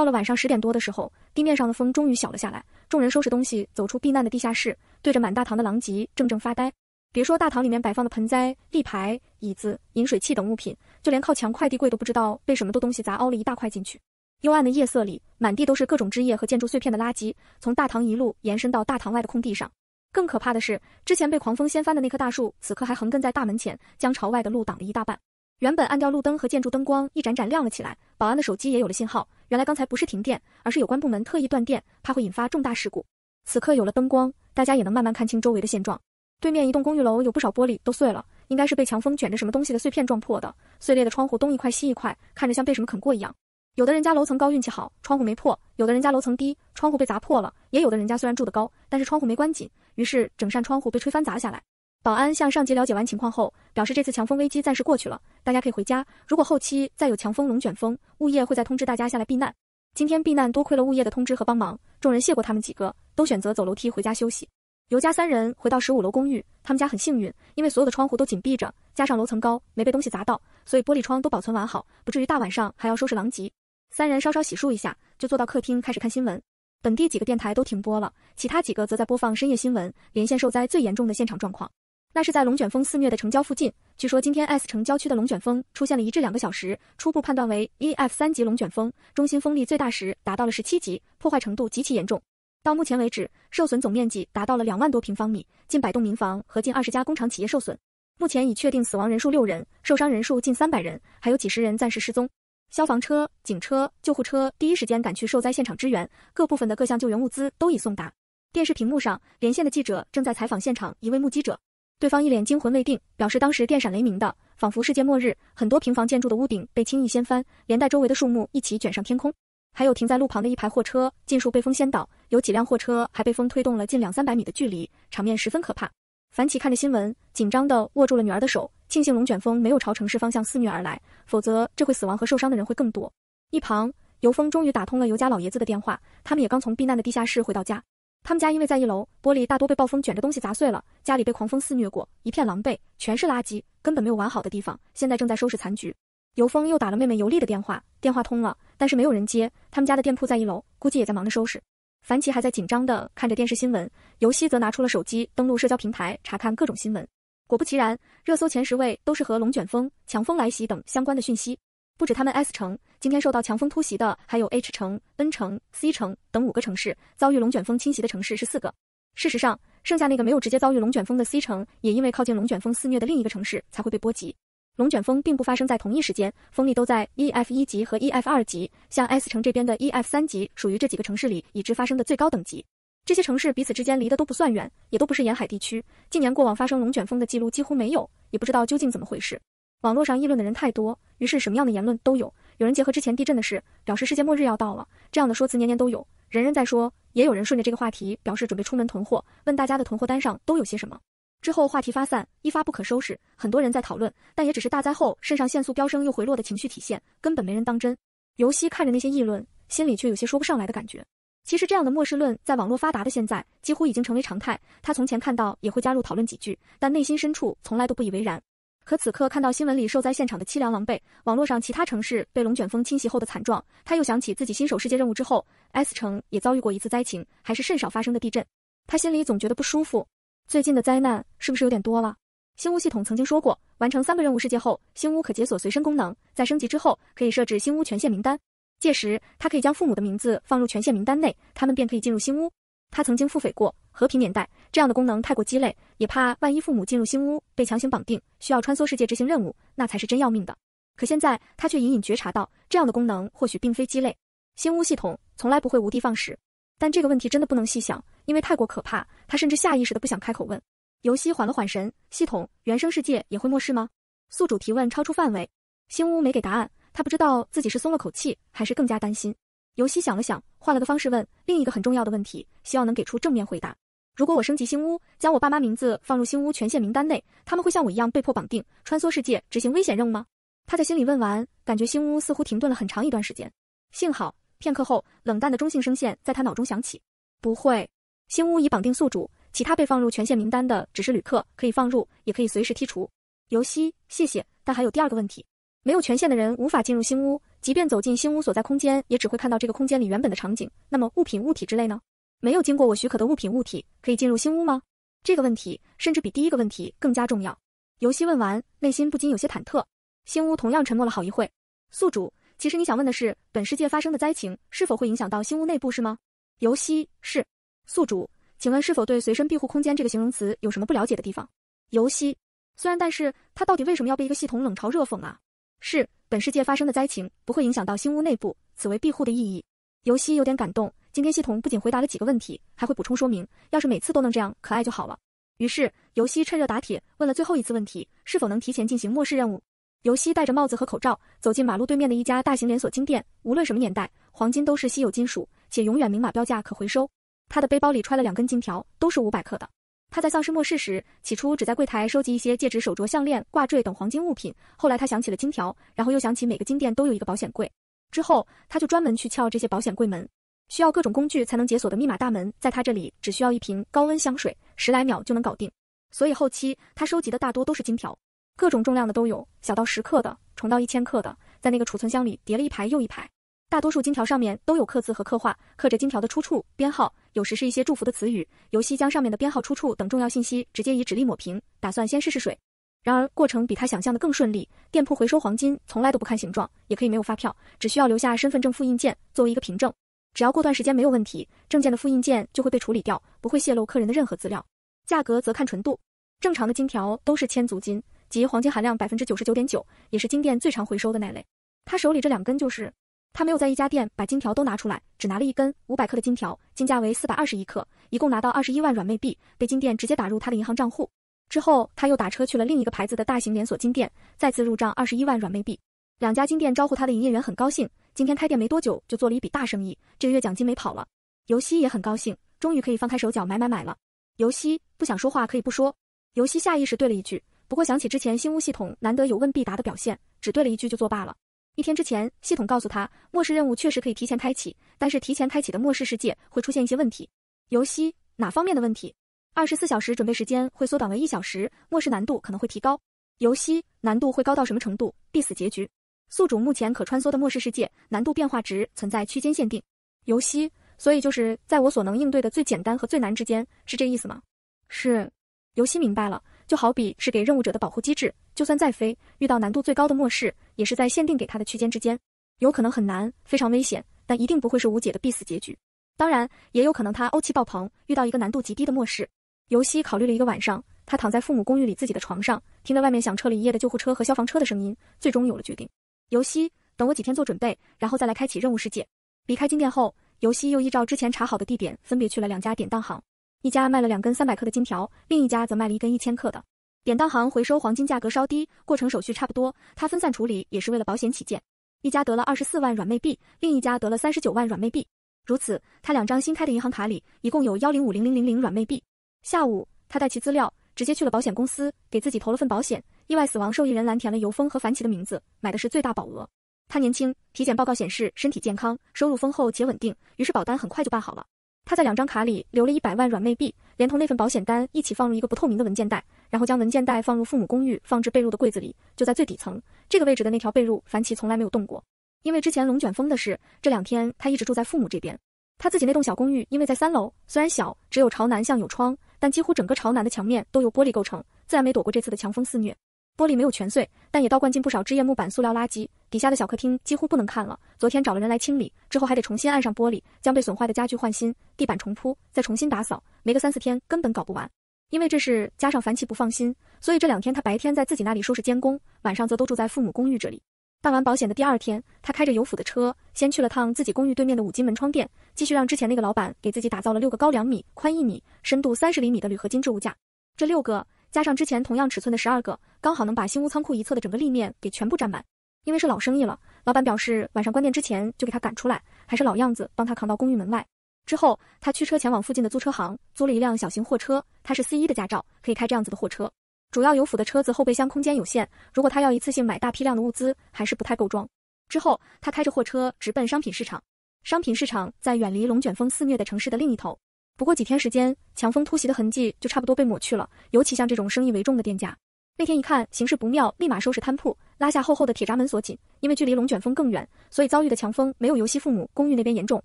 到了晚上十点多的时候，地面上的风终于小了下来。众人收拾东西，走出避难的地下室，对着满大堂的狼藉怔怔发呆。别说大堂里面摆放的盆栽、立牌、椅子、饮水器等物品，就连靠墙快递柜都不知道被什么的东西砸凹了一大块进去。幽暗的夜色里，满地都是各种枝叶和建筑碎片的垃圾，从大堂一路延伸到大堂外的空地上。更可怕的是，之前被狂风掀翻的那棵大树，此刻还横亘在大门前，将朝外的路挡了一大半。原本暗掉路灯和建筑灯光一盏盏亮了起来，保安的手机也有了信号。原来刚才不是停电，而是有关部门特意断电，怕会引发重大事故。此刻有了灯光，大家也能慢慢看清周围的现状。对面一栋公寓楼有不少玻璃都碎了，应该是被强风卷着什么东西的碎片撞破的。碎裂的窗户东一块西一块，看着像被什么啃过一样。有的人家楼层高，运气好，窗户没破；有的人家楼层低，窗户被砸破了；也有的人家虽然住得高，但是窗户没关紧，于是整扇窗户被吹翻砸下来。保安向上级了解完情况后，表示这次强风危机暂时过去了，大家可以回家。如果后期再有强风、龙卷风，物业会再通知大家下来避难。今天避难多亏了物业的通知和帮忙，众人谢过他们几个，都选择走楼梯回家休息。尤家三人回到十五楼公寓，他们家很幸运，因为所有的窗户都紧闭着，加上楼层高，没被东西砸到，所以玻璃窗都保存完好，不至于大晚上还要收拾狼藉。三人稍稍洗漱一下，就坐到客厅开始看新闻。本地几个电台都停播了，其他几个则在播放深夜新闻，连线受灾最严重的现场状况。那是在龙卷风肆虐的城郊附近。据说今天 S 城郊区的龙卷风出现了一至两个小时，初步判断为 EF 三级龙卷风，中心风力最大时达到了十七级，破坏程度极其严重。到目前为止，受损总面积达到了两万多平方米，近百栋民房和近二十家工厂企业受损。目前已确定死亡人数六人，受伤人数近三百人，还有几十人暂时失踪。消防车、警车、救护车第一时间赶去受灾现场支援，各部分的各项救援物资都已送达。电视屏幕上连线的记者正在采访现场一位目击者。对方一脸惊魂未定，表示当时电闪雷鸣的，仿佛世界末日。很多平房建筑的屋顶被轻易掀翻，连带周围的树木一起卷上天空。还有停在路旁的一排货车，尽数被风掀倒，有几辆货车还被风推动了近两三百米的距离，场面十分可怕。樊奇看着新闻，紧张的握住了女儿的手，庆幸龙卷风没有朝城市方向肆虐而来，否则这会死亡和受伤的人会更多。一旁，尤峰终于打通了尤家老爷子的电话，他们也刚从避难的地下室回到家。他们家因为在一楼，玻璃大多被暴风卷着东西砸碎了，家里被狂风肆虐过，一片狼狈，全是垃圾，根本没有完好的地方。现在正在收拾残局。尤峰又打了妹妹尤丽的电话，电话通了，但是没有人接。他们家的店铺在一楼，估计也在忙着收拾。樊奇还在紧张地看着电视新闻，尤溪则拿出了手机，登录社交平台查看各种新闻。果不其然，热搜前十位都是和龙卷风、强风来袭等相关的讯息。不止他们 S 城今天受到强风突袭的，还有 H 城、N 城、C 城等五个城市遭遇龙卷风侵袭的城市是四个。事实上，剩下那个没有直接遭遇龙卷风的 C 城，也因为靠近龙卷风肆虐的另一个城市，才会被波及。龙卷风并不发生在同一时间，风力都在 EF 一级和 EF 二级，像 S 城这边的 EF 三级属于这几个城市里已知发生的最高等级。这些城市彼此之间离得都不算远，也都不是沿海地区，近年过往发生龙卷风的记录几乎没有，也不知道究竟怎么回事。网络上议论的人太多，于是什么样的言论都有。有人结合之前地震的事，表示世界末日要到了，这样的说辞年年都有，人人在说。也有人顺着这个话题，表示准备出门囤货，问大家的囤货单上都有些什么。之后话题发散，一发不可收拾，很多人在讨论，但也只是大灾后肾上腺素飙升又回落的情绪体现，根本没人当真。尤溪看着那些议论，心里却有些说不上来的感觉。其实这样的末世论，在网络发达的现在，几乎已经成为常态。他从前看到也会加入讨论几句，但内心深处从来都不以为然。可此刻看到新闻里受灾现场的凄凉狼狈，网络上其他城市被龙卷风侵袭后的惨状，他又想起自己新手世界任务之后，S 城也遭遇过一次灾情，还是甚少发生的地震。他心里总觉得不舒服，最近的灾难是不是有点多了？新屋系统曾经说过，完成三个任务世界后，新屋可解锁随身功能，在升级之后可以设置新屋权限名单，届时他可以将父母的名字放入权限名单内，他们便可以进入新屋。他曾经腹诽过，和平年代这样的功能太过鸡肋，也怕万一父母进入星屋被强行绑定，需要穿梭世界执行任务，那才是真要命的。可现在他却隐隐觉察到，这样的功能或许并非鸡肋。星屋系统从来不会无的放矢，但这个问题真的不能细想，因为太过可怕。他甚至下意识的不想开口问。尤戏缓了缓神，系统原生世界也会漠视吗？宿主提问超出范围，星屋没给答案。他不知道自己是松了口气，还是更加担心。尤戏想了想。换了个方式问另一个很重要的问题，希望能给出正面回答。如果我升级新屋，将我爸妈名字放入新屋权限名单内，他们会像我一样被迫绑定，穿梭世界执行危险任务吗？他在心里问完，感觉新屋似乎停顿了很长一段时间。幸好，片刻后冷淡的中性声线在他脑中响起：“不会，新屋已绑定宿主，其他被放入权限名单的只是旅客，可以放入，也可以随时剔除。”游戏，谢谢。但还有第二个问题，没有权限的人无法进入新屋。即便走进新屋所在空间，也只会看到这个空间里原本的场景。那么物品、物体之类呢？没有经过我许可的物品、物体可以进入新屋吗？这个问题甚至比第一个问题更加重要。游戏问完，内心不禁有些忐忑。新屋同样沉默了好一会。宿主，其实你想问的是，本世界发生的灾情是否会影响到新屋内部，是吗？游戏是。宿主，请问是否对“随身庇护空间”这个形容词有什么不了解的地方？游戏虽然，但是它到底为什么要被一个系统冷嘲热讽啊？是。本世界发生的灾情不会影响到新屋内部，此为庇护的意义。尤西有点感动，今天系统不仅回答了几个问题，还会补充说明，要是每次都能这样可爱就好了。于是尤西趁热打铁问了最后一次问题：是否能提前进行末世任务？尤西戴着帽子和口罩，走进马路对面的一家大型连锁金店。无论什么年代，黄金都是稀有金属，且永远明码标价可回收。他的背包里揣了两根金条，都是五百克的。他在丧尸末世时，起初只在柜台收集一些戒指、手镯、项链、挂坠等黄金物品。后来他想起了金条，然后又想起每个金店都有一个保险柜。之后他就专门去撬这些保险柜门，需要各种工具才能解锁的密码大门，在他这里只需要一瓶高温香水，十来秒就能搞定。所以后期他收集的大多都是金条，各种重量的都有，小到十克的，重到一千克的，在那个储存箱里叠了一排又一排。大多数金条上面都有刻字和刻画，刻着金条的出处、编号。有时是一些祝福的词语。游戏将上面的编号、出处等重要信息直接以纸币抹平，打算先试试水。然而过程比他想象的更顺利。店铺回收黄金从来都不看形状，也可以没有发票，只需要留下身份证复印件作为一个凭证。只要过段时间没有问题，证件的复印件就会被处理掉，不会泄露客人的任何资料。价格则看纯度，正常的金条都是千足金，即黄金含量百分之九十九点九，也是金店最常回收的那类。他手里这两根就是。他没有在一家店把金条都拿出来，只拿了一根五百克的金条，金价为四百二十一克，一共拿到二十一万软妹币，被金店直接打入他的银行账户。之后他又打车去了另一个牌子的大型连锁金店，再次入账二十一万软妹币。两家金店招呼他的营业员很高兴，今天开店没多久就做了一笔大生意，这个月奖金没跑了。尤西也很高兴，终于可以放开手脚买买买了。尤西不想说话可以不说，尤西下意识对了一句，不过想起之前新屋系统难得有问必答的表现，只对了一句就作罢了。一天之前，系统告诉他，末世任务确实可以提前开启，但是提前开启的末世世界会出现一些问题。游戏哪方面的问题？二十四小时准备时间会缩短为一小时，末世难度可能会提高。游戏难度会高到什么程度？必死结局。宿主目前可穿梭的末世世界难度变化值存在区间限定。游戏，所以就是在我所能应对的最简单和最难之间，是这意思吗？是。游戏明白了，就好比是给任务者的保护机制。就算再飞，遇到难度最高的末世，也是在限定给他的区间之间，有可能很难，非常危险，但一定不会是无解的必死结局。当然，也有可能他欧气爆棚，遇到一个难度极低的末世。尤西考虑了一个晚上，他躺在父母公寓里自己的床上，听着外面响彻了一夜的救护车和消防车的声音，最终有了决定。尤西，等我几天做准备，然后再来开启任务世界。离开金店后，尤西又依照之前查好的地点，分别去了两家典当行，一家卖了两根三百克的金条，另一家则卖了一根一千克的。典当行回收黄金价格稍低，过程手续差不多。他分散处理也是为了保险起见。一家得了二十四万软妹币，另一家得了三十九万软妹币。如此，他两张新开的银行卡里一共有幺零五零零零零软妹币。下午，他带齐资料，直接去了保险公司，给自己投了份保险，意外死亡受益人栏填了尤峰和樊奇的名字，买的是最大保额。他年轻，体检报告显示身体健康，收入丰厚且稳定，于是保单很快就办好了。他在两张卡里留了一百万软妹币，连同那份保险单一起放入一个不透明的文件袋。然后将文件袋放入父母公寓放置被褥的柜子里，就在最底层这个位置的那条被褥，凡奇从来没有动过。因为之前龙卷风的事，这两天他一直住在父母这边。他自己那栋小公寓因为在三楼，虽然小，只有朝南向有窗，但几乎整个朝南的墙面都由玻璃构成，自然没躲过这次的强风肆虐。玻璃没有全碎，但也倒灌进不少枝叶、木板、塑料垃圾。底下的小客厅几乎不能看了。昨天找了人来清理，之后还得重新按上玻璃，将被损坏的家具换新，地板重铺，再重新打扫，没个三四天根本搞不完。因为这事加上樊奇不放心，所以这两天他白天在自己那里收拾监工，晚上则都住在父母公寓这里。办完保险的第二天，他开着有府的车，先去了趟自己公寓对面的五金门窗店，继续让之前那个老板给自己打造了六个高两米、宽一米、深度三十厘米的铝合金置物架。这六个加上之前同样尺寸的十二个，刚好能把新屋仓库一侧的整个立面给全部占满。因为是老生意了，老板表示晚上关店之前就给他赶出来，还是老样子帮他扛到公寓门外。之后，他驱车前往附近的租车行，租了一辆小型货车。他是 C 一的驾照，可以开这样子的货车。主要油府的车子后备箱空间有限，如果他要一次性买大批量的物资，还是不太够装。之后，他开着货车直奔商品市场。商品市场在远离龙卷风肆虐的城市的另一头。不过几天时间，强风突袭的痕迹就差不多被抹去了。尤其像这种生意为重的店家。那天一看形势不妙，立马收拾摊铺，拉下厚厚的铁闸门锁紧。因为距离龙卷风更远，所以遭遇的强风没有游戏父母公寓那边严重，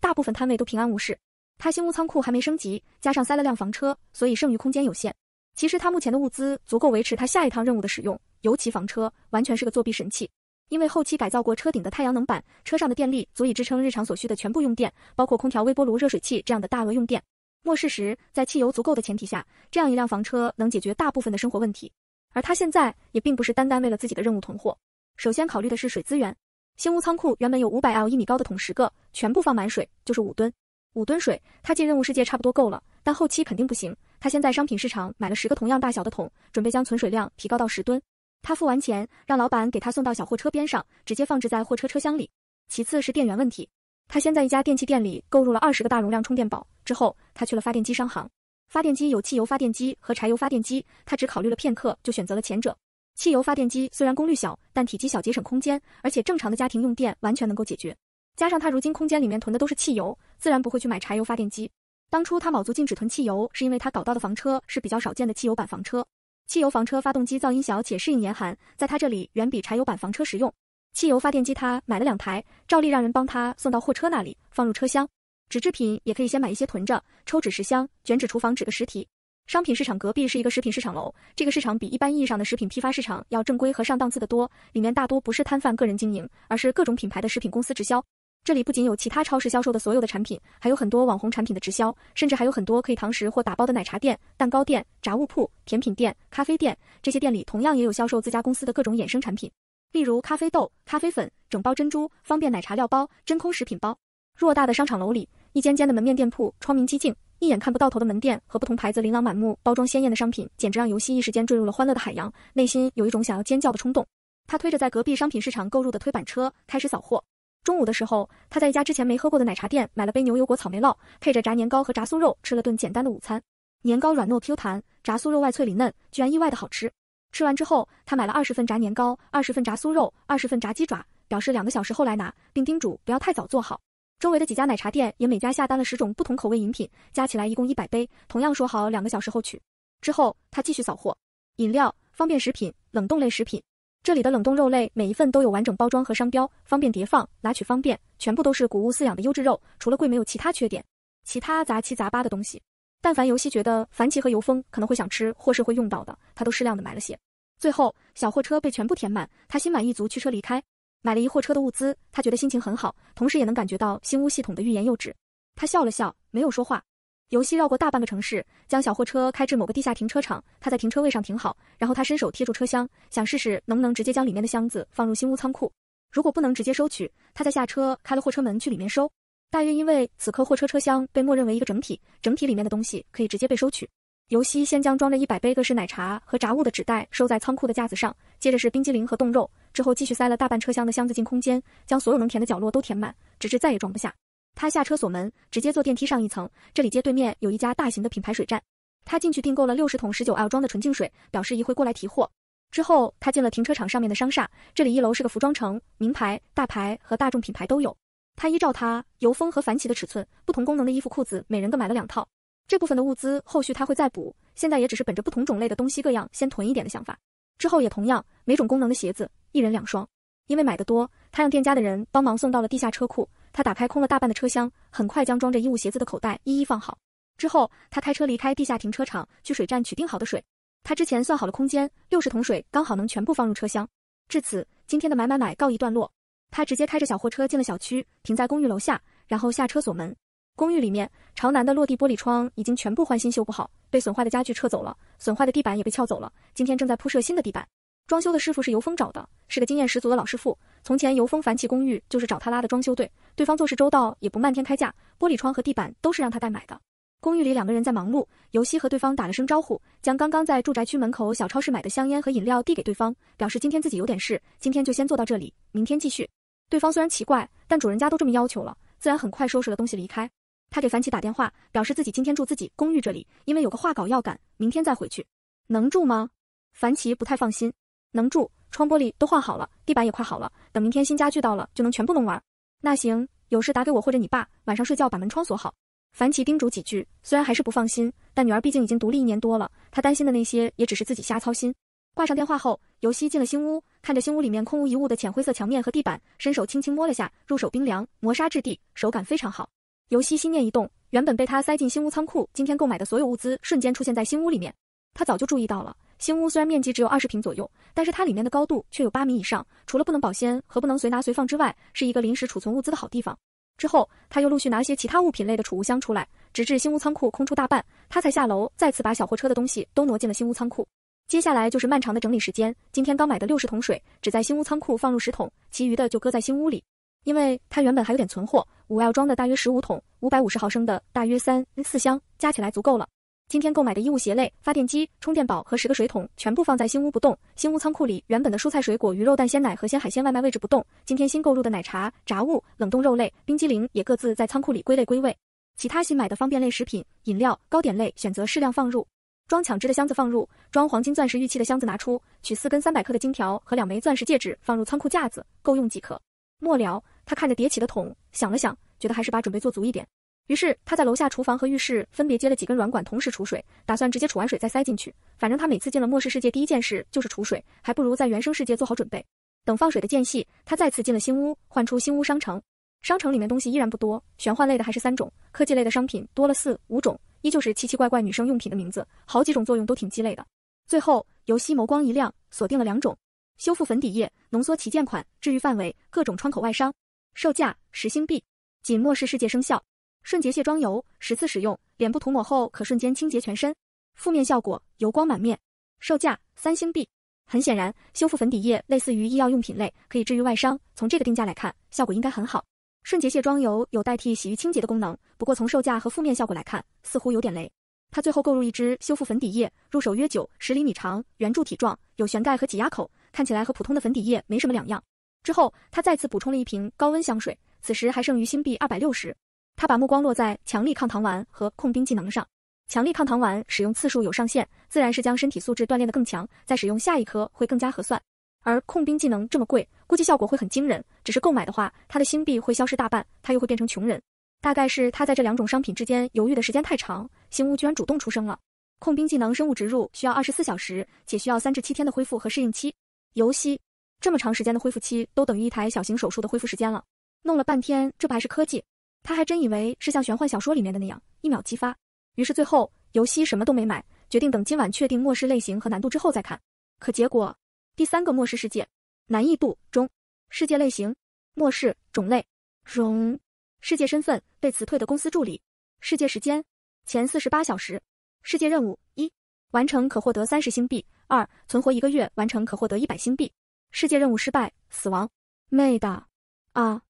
大部分摊位都平安无事。他新屋仓库还没升级，加上塞了辆房车，所以剩余空间有限。其实他目前的物资足够维持他下一趟任务的使用，尤其房车完全是个作弊神器。因为后期改造过车顶的太阳能板，车上的电力足以支撑日常所需的全部用电，包括空调、微波炉、热水器这样的大额用电。末世时，在汽油足够的前提下，这样一辆房车能解决大部分的生活问题。而他现在也并不是单单为了自己的任务囤货，首先考虑的是水资源。星屋仓库原本有五百 L 一米高的桶十个，全部放满水就是五吨。五吨水，他进任务世界差不多够了，但后期肯定不行。他先在商品市场买了十个同样大小的桶，准备将存水量提高到十吨。他付完钱，让老板给他送到小货车边上，直接放置在货车车厢里。其次是电源问题，他先在一家电器店里购入了二十个大容量充电宝，之后他去了发电机商行。发电机有汽油发电机和柴油发电机，他只考虑了片刻就选择了前者。汽油发电机虽然功率小，但体积小，节省空间，而且正常的家庭用电完全能够解决。加上他如今空间里面囤的都是汽油，自然不会去买柴油发电机。当初他卯足劲只囤汽油，是因为他搞到的房车是比较少见的汽油版房车。汽油房车发动机噪音小且适应严寒，在他这里远比柴油版房车实用。汽油发电机他买了两台，照例让人帮他送到货车那里，放入车厢。纸制品也可以先买一些囤着，抽纸十箱，卷纸厨房纸个十提。商品市场隔壁是一个食品市场楼，这个市场比一般意义上的食品批发市场要正规和上档次的多，里面大多不是摊贩个人经营，而是各种品牌的食品公司直销。这里不仅有其他超市销售的所有的产品，还有很多网红产品的直销，甚至还有很多可以堂食或打包的奶茶店、蛋糕店、杂物铺、甜品店、咖啡店。这些店里同样也有销售自家公司的各种衍生产品，例如咖啡豆、咖啡粉、整包珍珠、方便奶茶料包、真空食品包。偌大的商场楼里，一间间的门面店铺窗明几净，一眼看不到头的门店和不同牌子琳琅满目、包装鲜艳的商品，简直让游戏一时间坠入了欢乐的海洋，内心有一种想要尖叫的冲动。他推着在隔壁商品市场购入的推板车开始扫货。中午的时候，他在一家之前没喝过的奶茶店买了杯牛油果草莓酪，配着炸年糕和炸酥肉吃了顿简单的午餐。年糕软糯 Q 弹，炸酥肉外脆里嫩，居然意外的好吃。吃完之后，他买了二十份炸年糕、二十份炸酥肉、二十份炸鸡爪，表示两个小时后来拿，并叮嘱不要太早做好。周围的几家奶茶店也每家下单了十种不同口味饮品，加起来一共一百杯，同样说好两个小时后取。之后他继续扫货，饮料、方便食品、冷冻类食品。这里的冷冻肉类每一份都有完整包装和商标，方便叠放，拿取方便，全部都是谷物饲养的优质肉，除了贵没有其他缺点。其他杂七杂八的东西，但凡游戏觉得凡奇和尤风可能会想吃或是会用到的，他都适量的买了些。最后小货车被全部填满，他心满意足驱车离开。买了一货车的物资，他觉得心情很好，同时也能感觉到新屋系统的欲言又止。他笑了笑，没有说话。游戏绕过大半个城市，将小货车开至某个地下停车场。他在停车位上停好，然后他伸手贴住车厢，想试试能不能直接将里面的箱子放入新屋仓库。如果不能直接收取，他再下车开了货车门去里面收。大约因为此刻货车车厢被默认为一个整体，整体里面的东西可以直接被收取。尤西先将装着一百杯各式奶茶和杂物的纸袋收在仓库的架子上，接着是冰激凌和冻肉，之后继续塞了大半车厢的箱子进空间，将所有能填的角落都填满，直至再也装不下。他下车锁门，直接坐电梯上一层。这里街对面有一家大型的品牌水站，他进去订购了六十桶十九 L 装的纯净水，表示一会过来提货。之后他进了停车场上面的商厦，这里一楼是个服装城，名牌、大牌和大众品牌都有。他依照他尤风和樊奇的尺寸，不同功能的衣服裤子每人各买了两套。这部分的物资后续他会再补，现在也只是本着不同种类的东西各样先囤一点的想法。之后也同样，每种功能的鞋子一人两双。因为买的多，他让店家的人帮忙送到了地下车库。他打开空了大半的车厢，很快将装着衣物、鞋子的口袋一一放好。之后，他开车离开地下停车场，去水站取订好的水。他之前算好了空间，六十桶水刚好能全部放入车厢。至此，今天的买买买告一段落。他直接开着小货车进了小区，停在公寓楼下，然后下车锁门。公寓里面朝南的落地玻璃窗已经全部换新修不好，被损坏的家具撤走了，损坏的地板也被撬走了。今天正在铺设新的地板。装修的师傅是尤峰找的，是个经验十足的老师傅。从前尤峰翻起公寓就是找他拉的装修队，对方做事周到，也不漫天开价。玻璃窗和地板都是让他代买的。公寓里两个人在忙碌，尤西和对方打了声招呼，将刚刚在住宅区门口小超市买的香烟和饮料递给对方，表示今天自己有点事，今天就先做到这里，明天继续。对方虽然奇怪，但主人家都这么要求了，自然很快收拾了东西离开。他给樊奇打电话，表示自己今天住自己公寓这里，因为有个画稿要赶，明天再回去，能住吗？樊奇不太放心，能住，窗玻璃都换好了，地板也快好了，等明天新家具到了就能全部弄完。那行，有事打给我或者你爸，晚上睡觉把门窗锁好。樊奇叮嘱几句，虽然还是不放心，但女儿毕竟已经独立一年多了，她担心的那些也只是自己瞎操心。挂上电话后，尤溪进了新屋，看着新屋里面空无一物的浅灰色墙面和地板，伸手轻轻摸了下，入手冰凉，磨砂质地，手感非常好。尤西心念一动，原本被他塞进新屋仓库，今天购买的所有物资瞬间出现在新屋里面。他早就注意到了，新屋虽然面积只有二十平左右，但是它里面的高度却有八米以上。除了不能保鲜和不能随拿随放之外，是一个临时储存物资的好地方。之后，他又陆续拿些其他物品类的储物箱出来，直至新屋仓库空出大半，他才下楼再次把小货车的东西都挪进了新屋仓库。接下来就是漫长的整理时间。今天刚买的六十桶水，只在新屋仓库放入十桶，其余的就搁在新屋里。因为他原本还有点存货，五 L 装的大约十五桶，五百五十毫升的大约三四箱，加起来足够了。今天购买的衣物、鞋类、发电机、充电宝和十个水桶全部放在新屋不动。新屋仓库里原本的蔬菜、水果、鱼肉、蛋、鲜奶和鲜海鲜外卖位置不动。今天新购入的奶茶、炸物、冷冻肉类、冰激凌也各自在仓库里归类归位。其他新买的方便类食品、饮料、糕点类选择适量放入。装抢支的箱子放入，装黄金、钻石、玉器的箱子拿出，取四根三百克的金条和两枚钻石戒指放入仓库架子，够用即可。末了。他看着叠起的桶，想了想，觉得还是把准备做足一点。于是他在楼下厨房和浴室分别接了几根软管，同时储水，打算直接储完水再塞进去。反正他每次进了末世世界，第一件事就是储水，还不如在原生世界做好准备。等放水的间隙，他再次进了新屋，换出新屋商城。商城里面东西依然不多，玄幻类的还是三种，科技类的商品多了四五种，依旧是奇奇怪怪女生用品的名字，好几种作用都挺鸡肋的。最后，尤西眸光一亮，锁定了两种：修复粉底液浓缩旗舰款，治愈范围各种窗口外伤。售价十星币，仅末世世界生效。瞬洁卸妆油十次使用，脸部涂抹后可瞬间清洁全身。负面效果油光满面。售价三星币。很显然，修复粉底液类似于医药用品类，可以治愈外伤。从这个定价来看，效果应该很好。瞬洁卸妆油有代替洗浴清洁的功能，不过从售价和负面效果来看，似乎有点雷。他最后购入一支修复粉底液，入手约九十厘米长，圆柱体状，有旋盖和挤压口，看起来和普通的粉底液没什么两样。之后，他再次补充了一瓶高温香水，此时还剩余星币二百六十。他把目光落在强力抗糖丸和控冰技能上。强力抗糖丸使用次数有上限，自然是将身体素质锻炼的更强，再使用下一颗会更加合算。而控冰技能这么贵，估计效果会很惊人。只是购买的话，他的星币会消失大半，他又会变成穷人。大概是他在这两种商品之间犹豫的时间太长，星屋居然主动出声了。控冰技能生物植入需要二十四小时，且需要三至七天的恢复和适应期。游戏。这么长时间的恢复期都等于一台小型手术的恢复时间了，弄了半天这不还是科技？他还真以为是像玄幻小说里面的那样一秒激发。于是最后尤西什么都没买，决定等今晚确定末世类型和难度之后再看。可结果，第三个末世世界，难易度中，世界类型末世种类融，世界身份被辞退的公司助理，世界时间前四十八小时，世界任务一完成可获得三十星币，二存活一个月完成可获得一百星币。世界任务失败，死亡，妹的啊！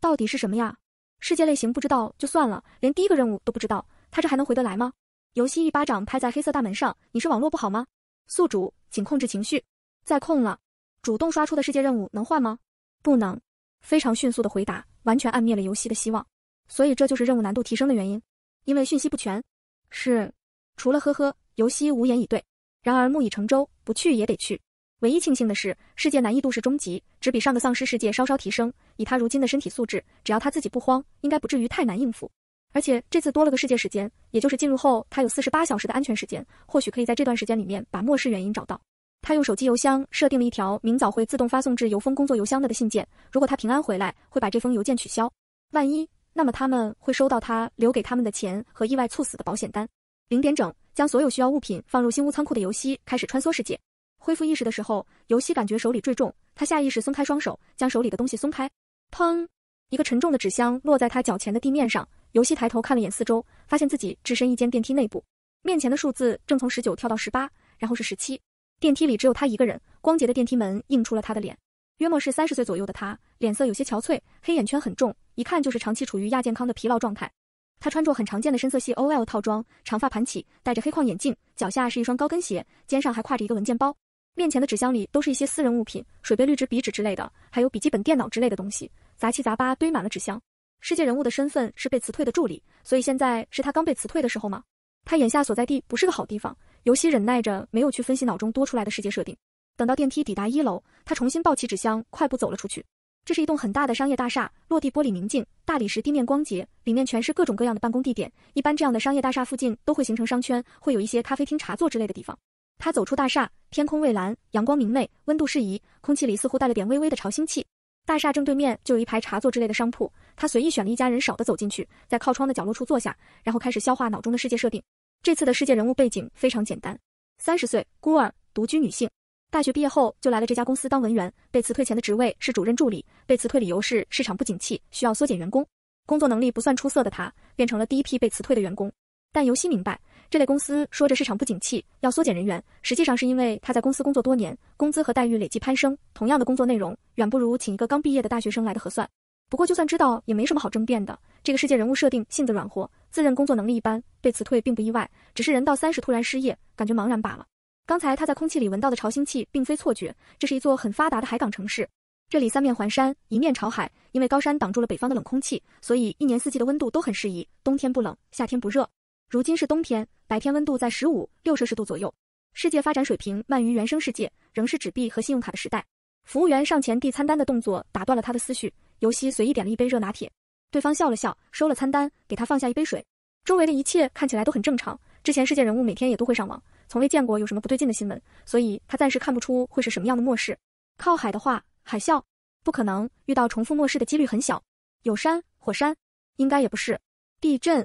到底是什么呀？世界类型不知道就算了，连第一个任务都不知道，他这还能回得来吗？游戏一巴掌拍在黑色大门上，你是网络不好吗？宿主，请控制情绪，再控了。主动刷出的世界任务能换吗？不能。非常迅速的回答，完全暗灭了游戏的希望。所以这就是任务难度提升的原因，因为讯息不全。是，除了呵呵，游戏无言以对。然而木已成舟，不去也得去。唯一庆幸的是，世界难易度是中级，只比上个丧尸世界稍稍提升。以他如今的身体素质，只要他自己不慌，应该不至于太难应付。而且这次多了个世界时间，也就是进入后他有四十八小时的安全时间，或许可以在这段时间里面把末世原因找到。他用手机邮箱设定了一条明早会自动发送至邮封工作邮箱的的信件，如果他平安回来，会把这封邮件取消。万一，那么他们会收到他留给他们的钱和意外猝死的保险单。零点整，将所有需要物品放入新屋仓库的尤西开始穿梭世界。恢复意识的时候，尤西感觉手里坠重，他下意识松开双手，将手里的东西松开。砰！一个沉重的纸箱落在他脚前的地面上。尤西抬头看了眼四周，发现自己置身一间电梯内部，面前的数字正从十九跳到十八，然后是十七。电梯里只有他一个人，光洁的电梯门映出了他的脸，约莫是三十岁左右的他，脸色有些憔悴，黑眼圈很重，一看就是长期处于亚健康的疲劳状态。他穿着很常见的深色系 OL 套装，长发盘起，戴着黑框眼镜，脚下是一双高跟鞋，肩上还挎着一个文件包。面前的纸箱里都是一些私人物品，水杯、绿植、笔纸之类的，还有笔记本电脑之类的东西，杂七杂八堆满了纸箱。世界人物的身份是被辞退的助理，所以现在是他刚被辞退的时候吗？他眼下所在地不是个好地方。尤戏忍耐着没有去分析脑中多出来的世界设定。等到电梯抵达一楼，他重新抱起纸箱，快步走了出去。这是一栋很大的商业大厦，落地玻璃明镜，大理石地面光洁，里面全是各种各样的办公地点。一般这样的商业大厦附近都会形成商圈，会有一些咖啡厅、茶座之类的地方。他走出大厦，天空蔚蓝，阳光明媚，温度适宜，空气里似乎带了点微微的潮腥气。大厦正对面就有一排茶座之类的商铺，他随意选了一家人少的走进去，在靠窗的角落处坐下，然后开始消化脑中的世界设定。这次的世界人物背景非常简单：三十岁，孤儿，独居女性，大学毕业后就来了这家公司当文员，被辞退前的职位是主任助理，被辞退理由是市场不景气，需要缩减员工。工作能力不算出色的他，变成了第一批被辞退的员工。但尤西明白。这类公司说着市场不景气要缩减人员，实际上是因为他在公司工作多年，工资和待遇累计攀升，同样的工作内容远不如请一个刚毕业的大学生来的合算。不过就算知道，也没什么好争辩的。这个世界人物设定性子软和，自认工作能力一般，被辞退并不意外，只是人到三十突然失业，感觉茫然罢了。刚才他在空气里闻到的潮腥气，并非错觉，这是一座很发达的海港城市。这里三面环山，一面朝海，因为高山挡住了北方的冷空气，所以一年四季的温度都很适宜，冬天不冷，夏天不热。如今是冬天，白天温度在十五六摄氏度左右。世界发展水平慢于原生世界，仍是纸币和信用卡的时代。服务员上前递餐单的动作打断了他的思绪。尤西随意点了一杯热拿铁，对方笑了笑，收了餐单，给他放下一杯水。周围的一切看起来都很正常。之前世界人物每天也都会上网，从未见过有什么不对劲的新闻，所以他暂时看不出会是什么样的末世。靠海的话，海啸不可能遇到重复末世的几率很小。有山，火山应该也不是，地震。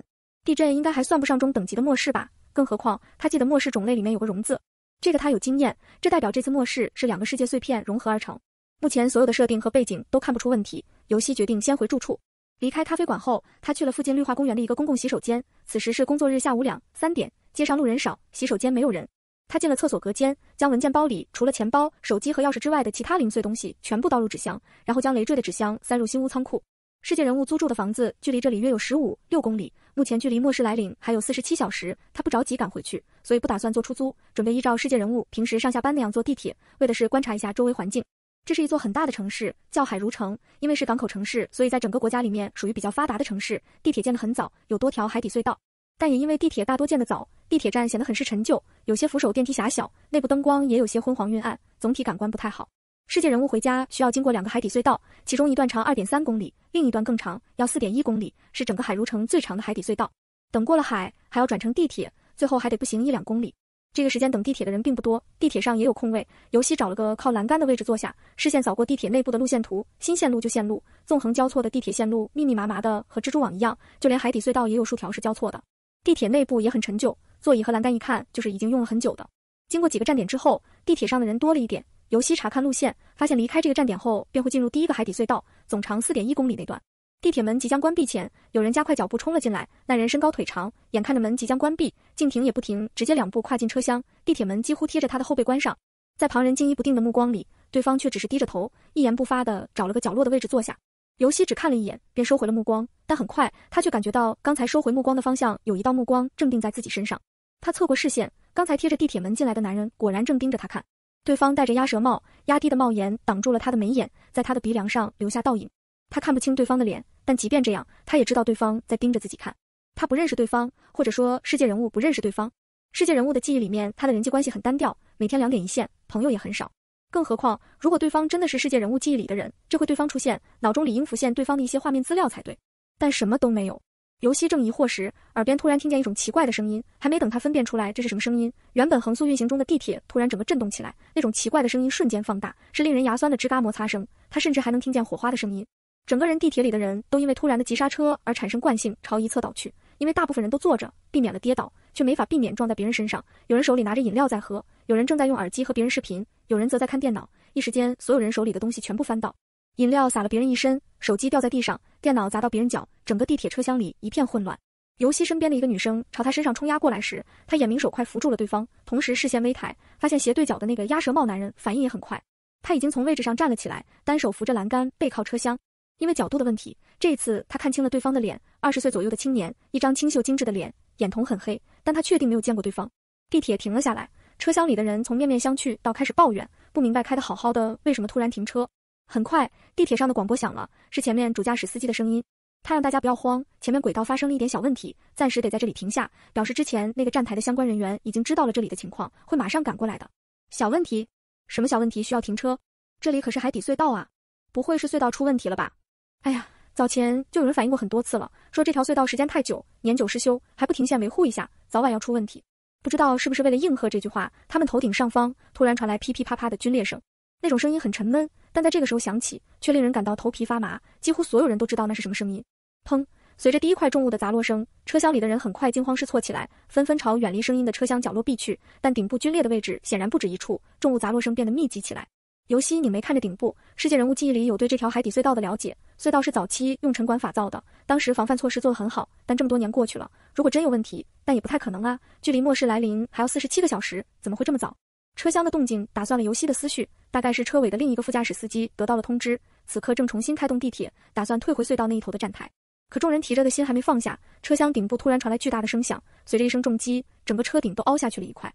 地震应该还算不上中等级的末世吧，更何况他记得末世种类里面有个融字，这个他有经验，这代表这次末世是两个世界碎片融合而成。目前所有的设定和背景都看不出问题，游戏决定先回住处。离开咖啡馆后，他去了附近绿化公园的一个公共洗手间。此时是工作日下午两三点，街上路人少，洗手间没有人。他进了厕所隔间，将文件包里除了钱包、手机和钥匙之外的其他零碎东西全部倒入纸箱，然后将累赘的纸箱塞入新屋仓库。世界人物租住的房子距离这里约有十五六公里。目前距离末世来临还有四十七小时，他不着急赶回去，所以不打算坐出租，准备依照世界人物平时上下班那样坐地铁，为的是观察一下周围环境。这是一座很大的城市，叫海如城，因为是港口城市，所以在整个国家里面属于比较发达的城市，地铁建的很早，有多条海底隧道，但也因为地铁大多建的早，地铁站显得很是陈旧，有些扶手电梯狭小，内部灯光也有些昏黄晕暗，总体感官不太好。世界人物回家需要经过两个海底隧道，其中一段长二点三公里，另一段更长，要四点一公里，是整个海如城最长的海底隧道。等过了海，还要转乘地铁，最后还得步行一两公里。这个时间等地铁的人并不多，地铁上也有空位。尤西找了个靠栏杆的位置坐下，视线扫过地铁内部的路线图，新线路就线路纵横交错的地铁线路密密麻麻的，和蜘蛛网一样，就连海底隧道也有数条是交错的。地铁内部也很陈旧，座椅和栏杆一看就是已经用了很久的。经过几个站点之后，地铁上的人多了一点。尤西查看路线，发现离开这个站点后便会进入第一个海底隧道，总长四点一公里那段。地铁门即将关闭前，有人加快脚步冲了进来。那人身高腿长，眼看着门即将关闭，静亭也不停，直接两步跨进车厢。地铁门几乎贴着他的后背关上，在旁人惊疑不定的目光里，对方却只是低着头，一言不发的找了个角落的位置坐下。尤西只看了一眼，便收回了目光。但很快，他却感觉到刚才收回目光的方向有一道目光正定在自己身上。他侧过视线，刚才贴着地铁门进来的男人果然正盯着他看。对方戴着鸭舌帽，压低的帽檐挡住了他的眉眼，在他的鼻梁上留下倒影。他看不清对方的脸，但即便这样，他也知道对方在盯着自己看。他不认识对方，或者说世界人物不认识对方。世界人物的记忆里面，他的人际关系很单调，每天两点一线，朋友也很少。更何况，如果对方真的是世界人物记忆里的人，这会对方出现，脑中理应浮现对方的一些画面资料才对，但什么都没有。尤西正疑惑时，耳边突然听见一种奇怪的声音。还没等他分辨出来这是什么声音，原本横速运行中的地铁突然整个震动起来，那种奇怪的声音瞬间放大，是令人牙酸的吱嘎摩擦声。他甚至还能听见火花的声音。整个人地铁里的人都因为突然的急刹车而产生惯性朝一侧倒去，因为大部分人都坐着，避免了跌倒，却没法避免撞在别人身上。有人手里拿着饮料在喝，有人正在用耳机和别人视频，有人则在看电脑。一时间，所有人手里的东西全部翻倒。饮料洒了别人一身，手机掉在地上，电脑砸到别人脚，整个地铁车厢里一片混乱。尤西身边的一个女生朝他身上冲压过来时，他眼明手快扶住了对方，同时视线微抬，发现斜对角的那个鸭舌帽男人反应也很快，他已经从位置上站了起来，单手扶着栏杆，背靠车厢。因为角度的问题，这一次他看清了对方的脸，二十岁左右的青年，一张清秀精致的脸，眼瞳很黑，但他确定没有见过对方。地铁停了下来，车厢里的人从面面相觑到开始抱怨，不明白开的好好的为什么突然停车。很快，地铁上的广播响了，是前面主驾驶司机的声音。他让大家不要慌，前面轨道发生了一点小问题，暂时得在这里停下。表示之前那个站台的相关人员已经知道了这里的情况，会马上赶过来的。小问题？什么小问题需要停车？这里可是海底隧道啊，不会是隧道出问题了吧？哎呀，早前就有人反映过很多次了，说这条隧道时间太久，年久失修，还不停线维护一下，早晚要出问题。不知道是不是为了应和这句话，他们头顶上方突然传来噼噼啪啪的龟裂声。那种声音很沉闷，但在这个时候响起，却令人感到头皮发麻。几乎所有人都知道那是什么声音。砰！随着第一块重物的砸落声，车厢里的人很快惊慌失措起来，纷纷朝远离声音的车厢角落避去。但顶部龟裂的位置显然不止一处，重物砸落声变得密集起来。尤西拧眉看着顶部，世界人物记忆里有对这条海底隧道的了解。隧道是早期用沉管法造的，当时防范措施做得很好，但这么多年过去了，如果真有问题，但也不太可能啊！距离末世来临还要四十七个小时，怎么会这么早？车厢的动静打断了尤西的思绪，大概是车尾的另一个副驾驶司机得到了通知，此刻正重新开动地铁，打算退回隧道那一头的站台。可众人提着的心还没放下，车厢顶部突然传来巨大的声响，随着一声重击，整个车顶都凹下去了一块，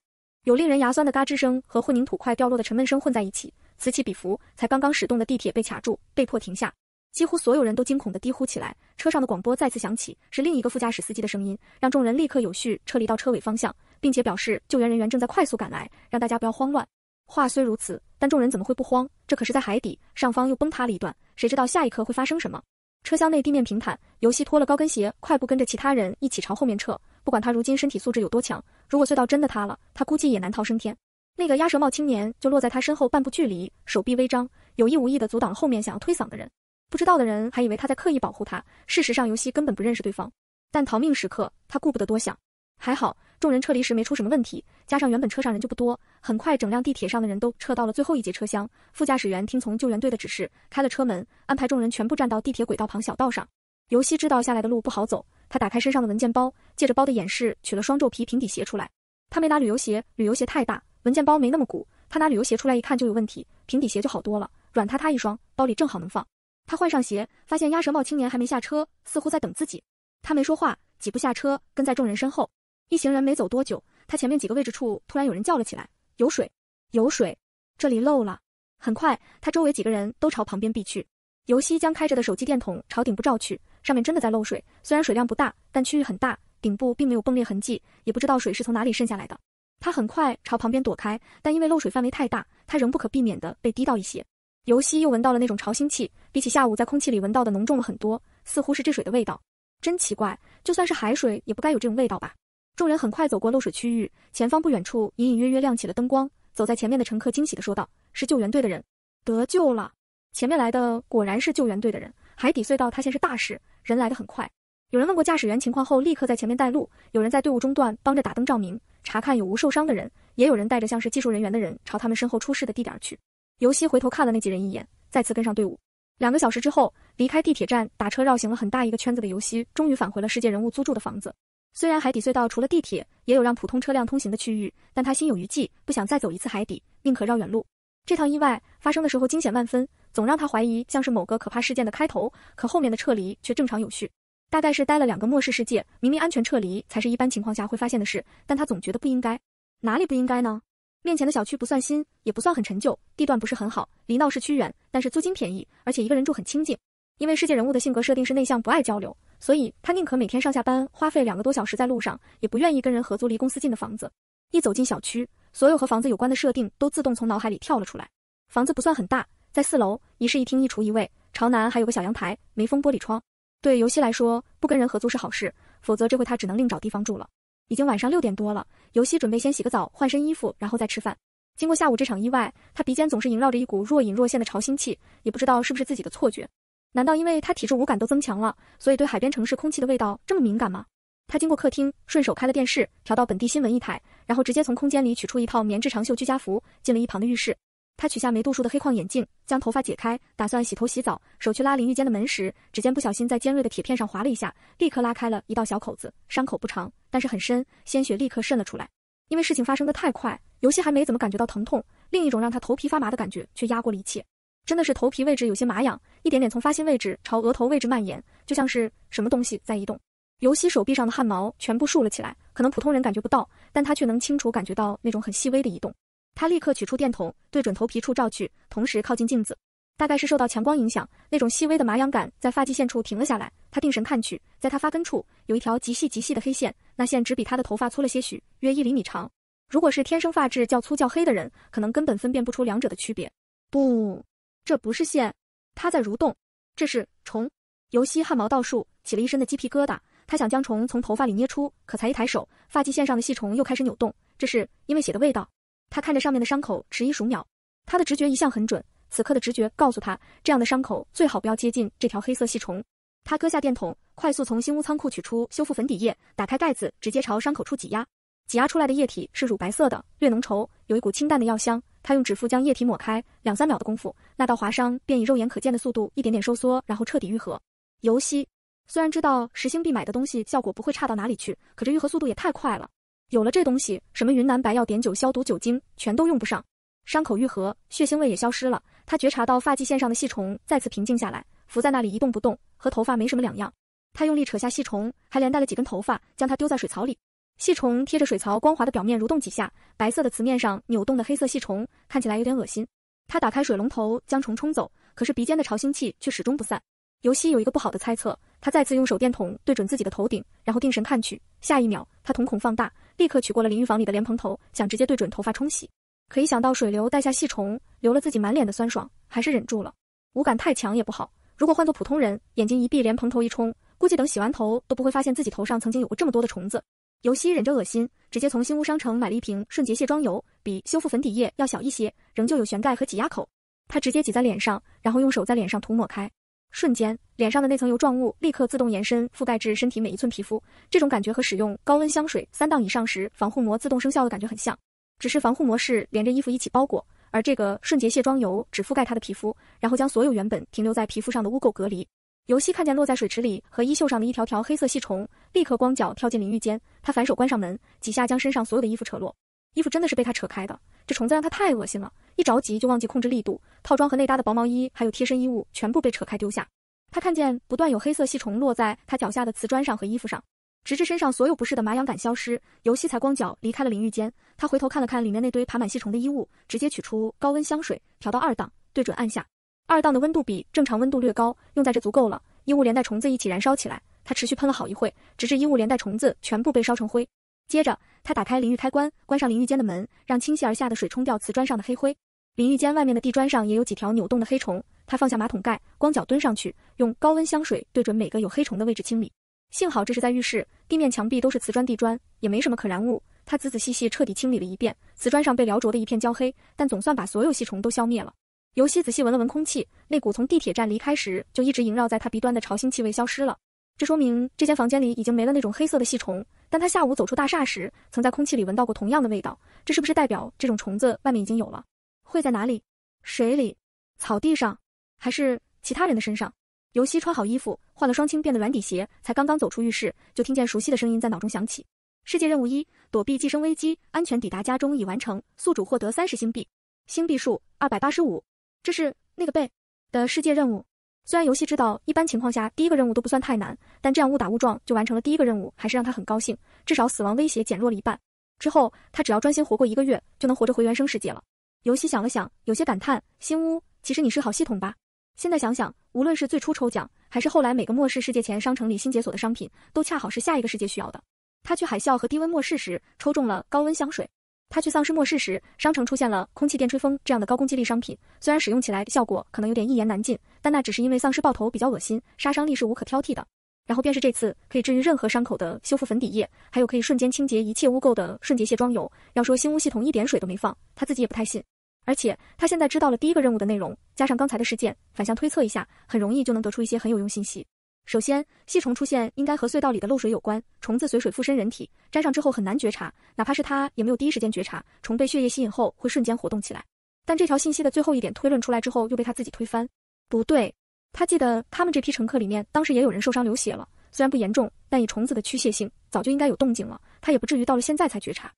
有令人牙酸的嘎吱声和混凝土块掉落的沉闷声混在一起，此起彼伏。才刚刚驶动的地铁被卡住，被迫停下。几乎所有人都惊恐地低呼起来，车上的广播再次响起，是另一个副驾驶司机的声音，让众人立刻有序撤离到车尾方向，并且表示救援人员正在快速赶来，让大家不要慌乱。话虽如此，但众人怎么会不慌？这可是在海底，上方又崩塌了一段，谁知道下一刻会发生什么？车厢内地面平坦，游戏脱了高跟鞋，快步跟着其他人一起朝后面撤。不管他如今身体素质有多强，如果隧道真的塌了，他估计也难逃升天。那个鸭舌帽青年就落在他身后半步距离，手臂微张，有意无意地阻挡了后面想要推搡的人。不知道的人还以为他在刻意保护他。事实上，尤西根本不认识对方。但逃命时刻，他顾不得多想。还好，众人撤离时没出什么问题，加上原本车上人就不多，很快整辆地铁上的人都撤到了最后一节车厢。副驾驶员听从救援队的指示，开了车门，安排众人全部站到地铁轨道旁小道上。尤西知道下来的路不好走，他打开身上的文件包，借着包的掩饰，取了双皱皮平底鞋出来。他没拿旅游鞋，旅游鞋太大，文件包没那么鼓。他拿旅游鞋出来一看就有问题，平底鞋就好多了，软塌塌一双，包里正好能放。他换上鞋，发现鸭舌帽青年还没下车，似乎在等自己。他没说话，几步下车，跟在众人身后。一行人没走多久，他前面几个位置处突然有人叫了起来：“有水，有水，这里漏了！”很快，他周围几个人都朝旁边避去。尤溪将开着的手机电筒朝顶部照去，上面真的在漏水。虽然水量不大，但区域很大，顶部并没有崩裂痕迹，也不知道水是从哪里渗下来的。他很快朝旁边躲开，但因为漏水范围太大，他仍不可避免的被滴到一些。尤西又闻到了那种潮腥气，比起下午在空气里闻到的浓重了很多，似乎是这水的味道，真奇怪，就算是海水也不该有这种味道吧。众人很快走过漏水区域，前方不远处隐隐约约亮起了灯光。走在前面的乘客惊喜地说道：“是救援队的人，得救了！”前面来的果然是救援队的人，海底隧道塌陷是大事，人来的很快。有人问过驾驶员情况后，立刻在前面带路；有人在队伍中段帮着打灯照明，查看有无受伤的人；也有人带着像是技术人员的人朝他们身后出事的地点去。尤西回头看了那几人一眼，再次跟上队伍。两个小时之后，离开地铁站，打车绕行了很大一个圈子的尤西，终于返回了世界人物租住的房子。虽然海底隧道除了地铁，也有让普通车辆通行的区域，但他心有余悸，不想再走一次海底，宁可绕远路。这趟意外发生的时候惊险万分，总让他怀疑像是某个可怕事件的开头，可后面的撤离却正常有序。大概是待了两个末世世界，明明安全撤离才是一般情况下会发现的事，但他总觉得不应该。哪里不应该呢？面前的小区不算新，也不算很陈旧，地段不是很好，离闹市区远，但是租金便宜，而且一个人住很清静。因为世界人物的性格设定是内向，不爱交流，所以他宁可每天上下班花费两个多小时在路上，也不愿意跟人合租离公司近的房子。一走进小区，所有和房子有关的设定都自动从脑海里跳了出来。房子不算很大，在四楼，一室一厅一厨一卫，朝南还有个小阳台，没封玻璃窗。对游戏来说，不跟人合租是好事，否则这回他只能另找地方住了。已经晚上六点多了，尤西准备先洗个澡，换身衣服，然后再吃饭。经过下午这场意外，他鼻尖总是萦绕着一股若隐若现的潮腥气，也不知道是不是自己的错觉。难道因为他体质五感都增强了，所以对海边城市空气的味道这么敏感吗？他经过客厅，顺手开了电视，调到本地新闻一台，然后直接从空间里取出一套棉质长袖居家服，进了一旁的浴室。他取下没度数的黑框眼镜，将头发解开，打算洗头洗澡。手去拉淋浴间的门时，只见不小心在尖锐的铁片上划了一下，立刻拉开了一道小口子，伤口不长。但是很深，鲜血立刻渗了出来。因为事情发生的太快，游戏还没怎么感觉到疼痛，另一种让他头皮发麻的感觉却压过了一切。真的是头皮位置有些麻痒，一点点从发心位置朝额头位置蔓延，就像是什么东西在移动。尤西手臂上的汗毛全部竖了起来，可能普通人感觉不到，但他却能清楚感觉到那种很细微的移动。他立刻取出电筒，对准头皮处照去，同时靠近镜子。大概是受到强光影响，那种细微的麻痒感在发际线处停了下来。他定神看去，在他发根处有一条极细极细的黑线，那线只比他的头发粗了些许，约一厘米长。如果是天生发质较粗较黑的人，可能根本分辨不出两者的区别。不，这不是线，它在蠕动，这是虫。尤西汗毛倒竖，起了一身的鸡皮疙瘩。他想将虫从头发里捏出，可才一抬手，发际线上的细虫又开始扭动。这是因为血的味道。他看着上面的伤口，迟疑数秒。他的直觉一向很准，此刻的直觉告诉他，这样的伤口最好不要接近这条黑色细虫。他割下电筒，快速从新屋仓库取出修复粉底液，打开盖子，直接朝伤口处挤压。挤压出来的液体是乳白色的，略浓稠，有一股清淡的药香。他用指腹将液体抹开，两三秒的功夫，那道划伤便以肉眼可见的速度一点点收缩，然后彻底愈合。尤溪虽然知道十星币买的东西效果不会差到哪里去，可这愈合速度也太快了。有了这东西，什么云南白药、碘酒、消毒酒精全都用不上。伤口愈合，血腥味也消失了。他觉察到发际线上的细虫再次平静下来。伏在那里一动不动，和头发没什么两样。他用力扯下细虫，还连带了几根头发，将它丢在水槽里。细虫贴着水槽光滑的表面蠕动几下，白色的瓷面上扭动的黑色细虫看起来有点恶心。他打开水龙头将虫冲走，可是鼻尖的潮腥气却始终不散。尤西有一个不好的猜测，他再次用手电筒对准自己的头顶，然后定神看去。下一秒，他瞳孔放大，立刻取过了淋浴房里的莲蓬头，想直接对准头发冲洗。可一想到水流带下细虫，流了自己满脸的酸爽，还是忍住了。五感太强也不好。如果换做普通人，眼睛一闭，连蓬头一冲，估计等洗完头都不会发现自己头上曾经有过这么多的虫子。尤西忍着恶心，直接从新屋商城买了一瓶瞬洁卸妆油，比修复粉底液要小一些，仍旧有旋盖和挤压口。他直接挤在脸上，然后用手在脸上涂抹开。瞬间脸上的那层油状物立刻自动延伸，覆盖至身体每一寸皮肤。这种感觉和使用高温香水三档以上时防护膜自动生效的感觉很像，只是防护膜是连着衣服一起包裹。而这个瞬洁卸妆油只覆盖他的皮肤，然后将所有原本停留在皮肤上的污垢隔离。尤西看见落在水池里和衣袖上的一条条黑色细虫，立刻光脚跳进淋浴间。他反手关上门，几下将身上所有的衣服扯落。衣服真的是被他扯开的，这虫子让他太恶心了。一着急就忘记控制力度，套装和内搭的薄毛衣还有贴身衣物全部被扯开丢下。他看见不断有黑色细虫落在他脚下的瓷砖上和衣服上。直至身上所有不适的麻痒感消失，尤西才光脚离开了淋浴间。他回头看了看里面那堆爬满细虫的衣物，直接取出高温香水，调到二档，对准按下。二档的温度比正常温度略高，用在这足够了。衣物连带虫子一起燃烧起来，他持续喷了好一会，直至衣物连带虫子全部被烧成灰。接着他打开淋浴开关，关上淋浴间的门，让倾泻而下的水冲掉瓷砖上的黑灰。淋浴间外面的地砖上也有几条扭动的黑虫，他放下马桶盖，光脚蹲上去，用高温香水对准每个有黑虫的位置清理。幸好这是在浴室，地面、墙壁都是瓷砖地砖，也没什么可燃物。他仔仔细细彻底清理了一遍，瓷砖上被燎灼的一片焦黑，但总算把所有细虫都消灭了。尤西仔细闻了闻空气，那股从地铁站离开时就一直萦绕在他鼻端的潮腥气味消失了。这说明这间房间里已经没了那种黑色的细虫。但他下午走出大厦时，曾在空气里闻到过同样的味道。这是不是代表这种虫子外面已经有了？会在哪里？水里、草地上，还是其他人的身上？尤西穿好衣服，换了双轻便的软底鞋，才刚刚走出浴室，就听见熟悉的声音在脑中响起。世界任务一：躲避寄生危机，安全抵达家中已完成。宿主获得三十星币，星币数二百八十五。这是那个贝的世界任务。虽然尤戏知道一般情况下第一个任务都不算太难，但这样误打误撞就完成了第一个任务，还是让他很高兴。至少死亡威胁减弱了一半。之后他只要专心活过一个月，就能活着回原生世界了。尤戏想了想，有些感叹：“新屋，其实你是好系统吧？”现在想想，无论是最初抽奖，还是后来每个末世世界前商城里新解锁的商品，都恰好是下一个世界需要的。他去海啸和低温末世时，抽中了高温香水；他去丧尸末世时，商城出现了空气电吹风这样的高攻击力商品。虽然使用起来效果可能有点一言难尽，但那只是因为丧尸爆头比较恶心，杀伤力是无可挑剔的。然后便是这次可以治愈任何伤口的修复粉底液，还有可以瞬间清洁一切污垢的瞬洁卸妆油。要说新屋系统一点水都没放，他自己也不太信。而且他现在知道了第一个任务的内容，加上刚才的事件，反向推测一下，很容易就能得出一些很有用信息。首先，细虫出现应该和隧道里的漏水有关，虫子随水附身人体，沾上之后很难觉察，哪怕是他也没有第一时间觉察。虫被血液吸引后会瞬间活动起来，但这条信息的最后一点推论出来之后又被他自己推翻。不对，他记得他们这批乘客里面当时也有人受伤流血了，虽然不严重，但以虫子的驱血性，早就应该有动静了，他也不至于到了现在才觉察。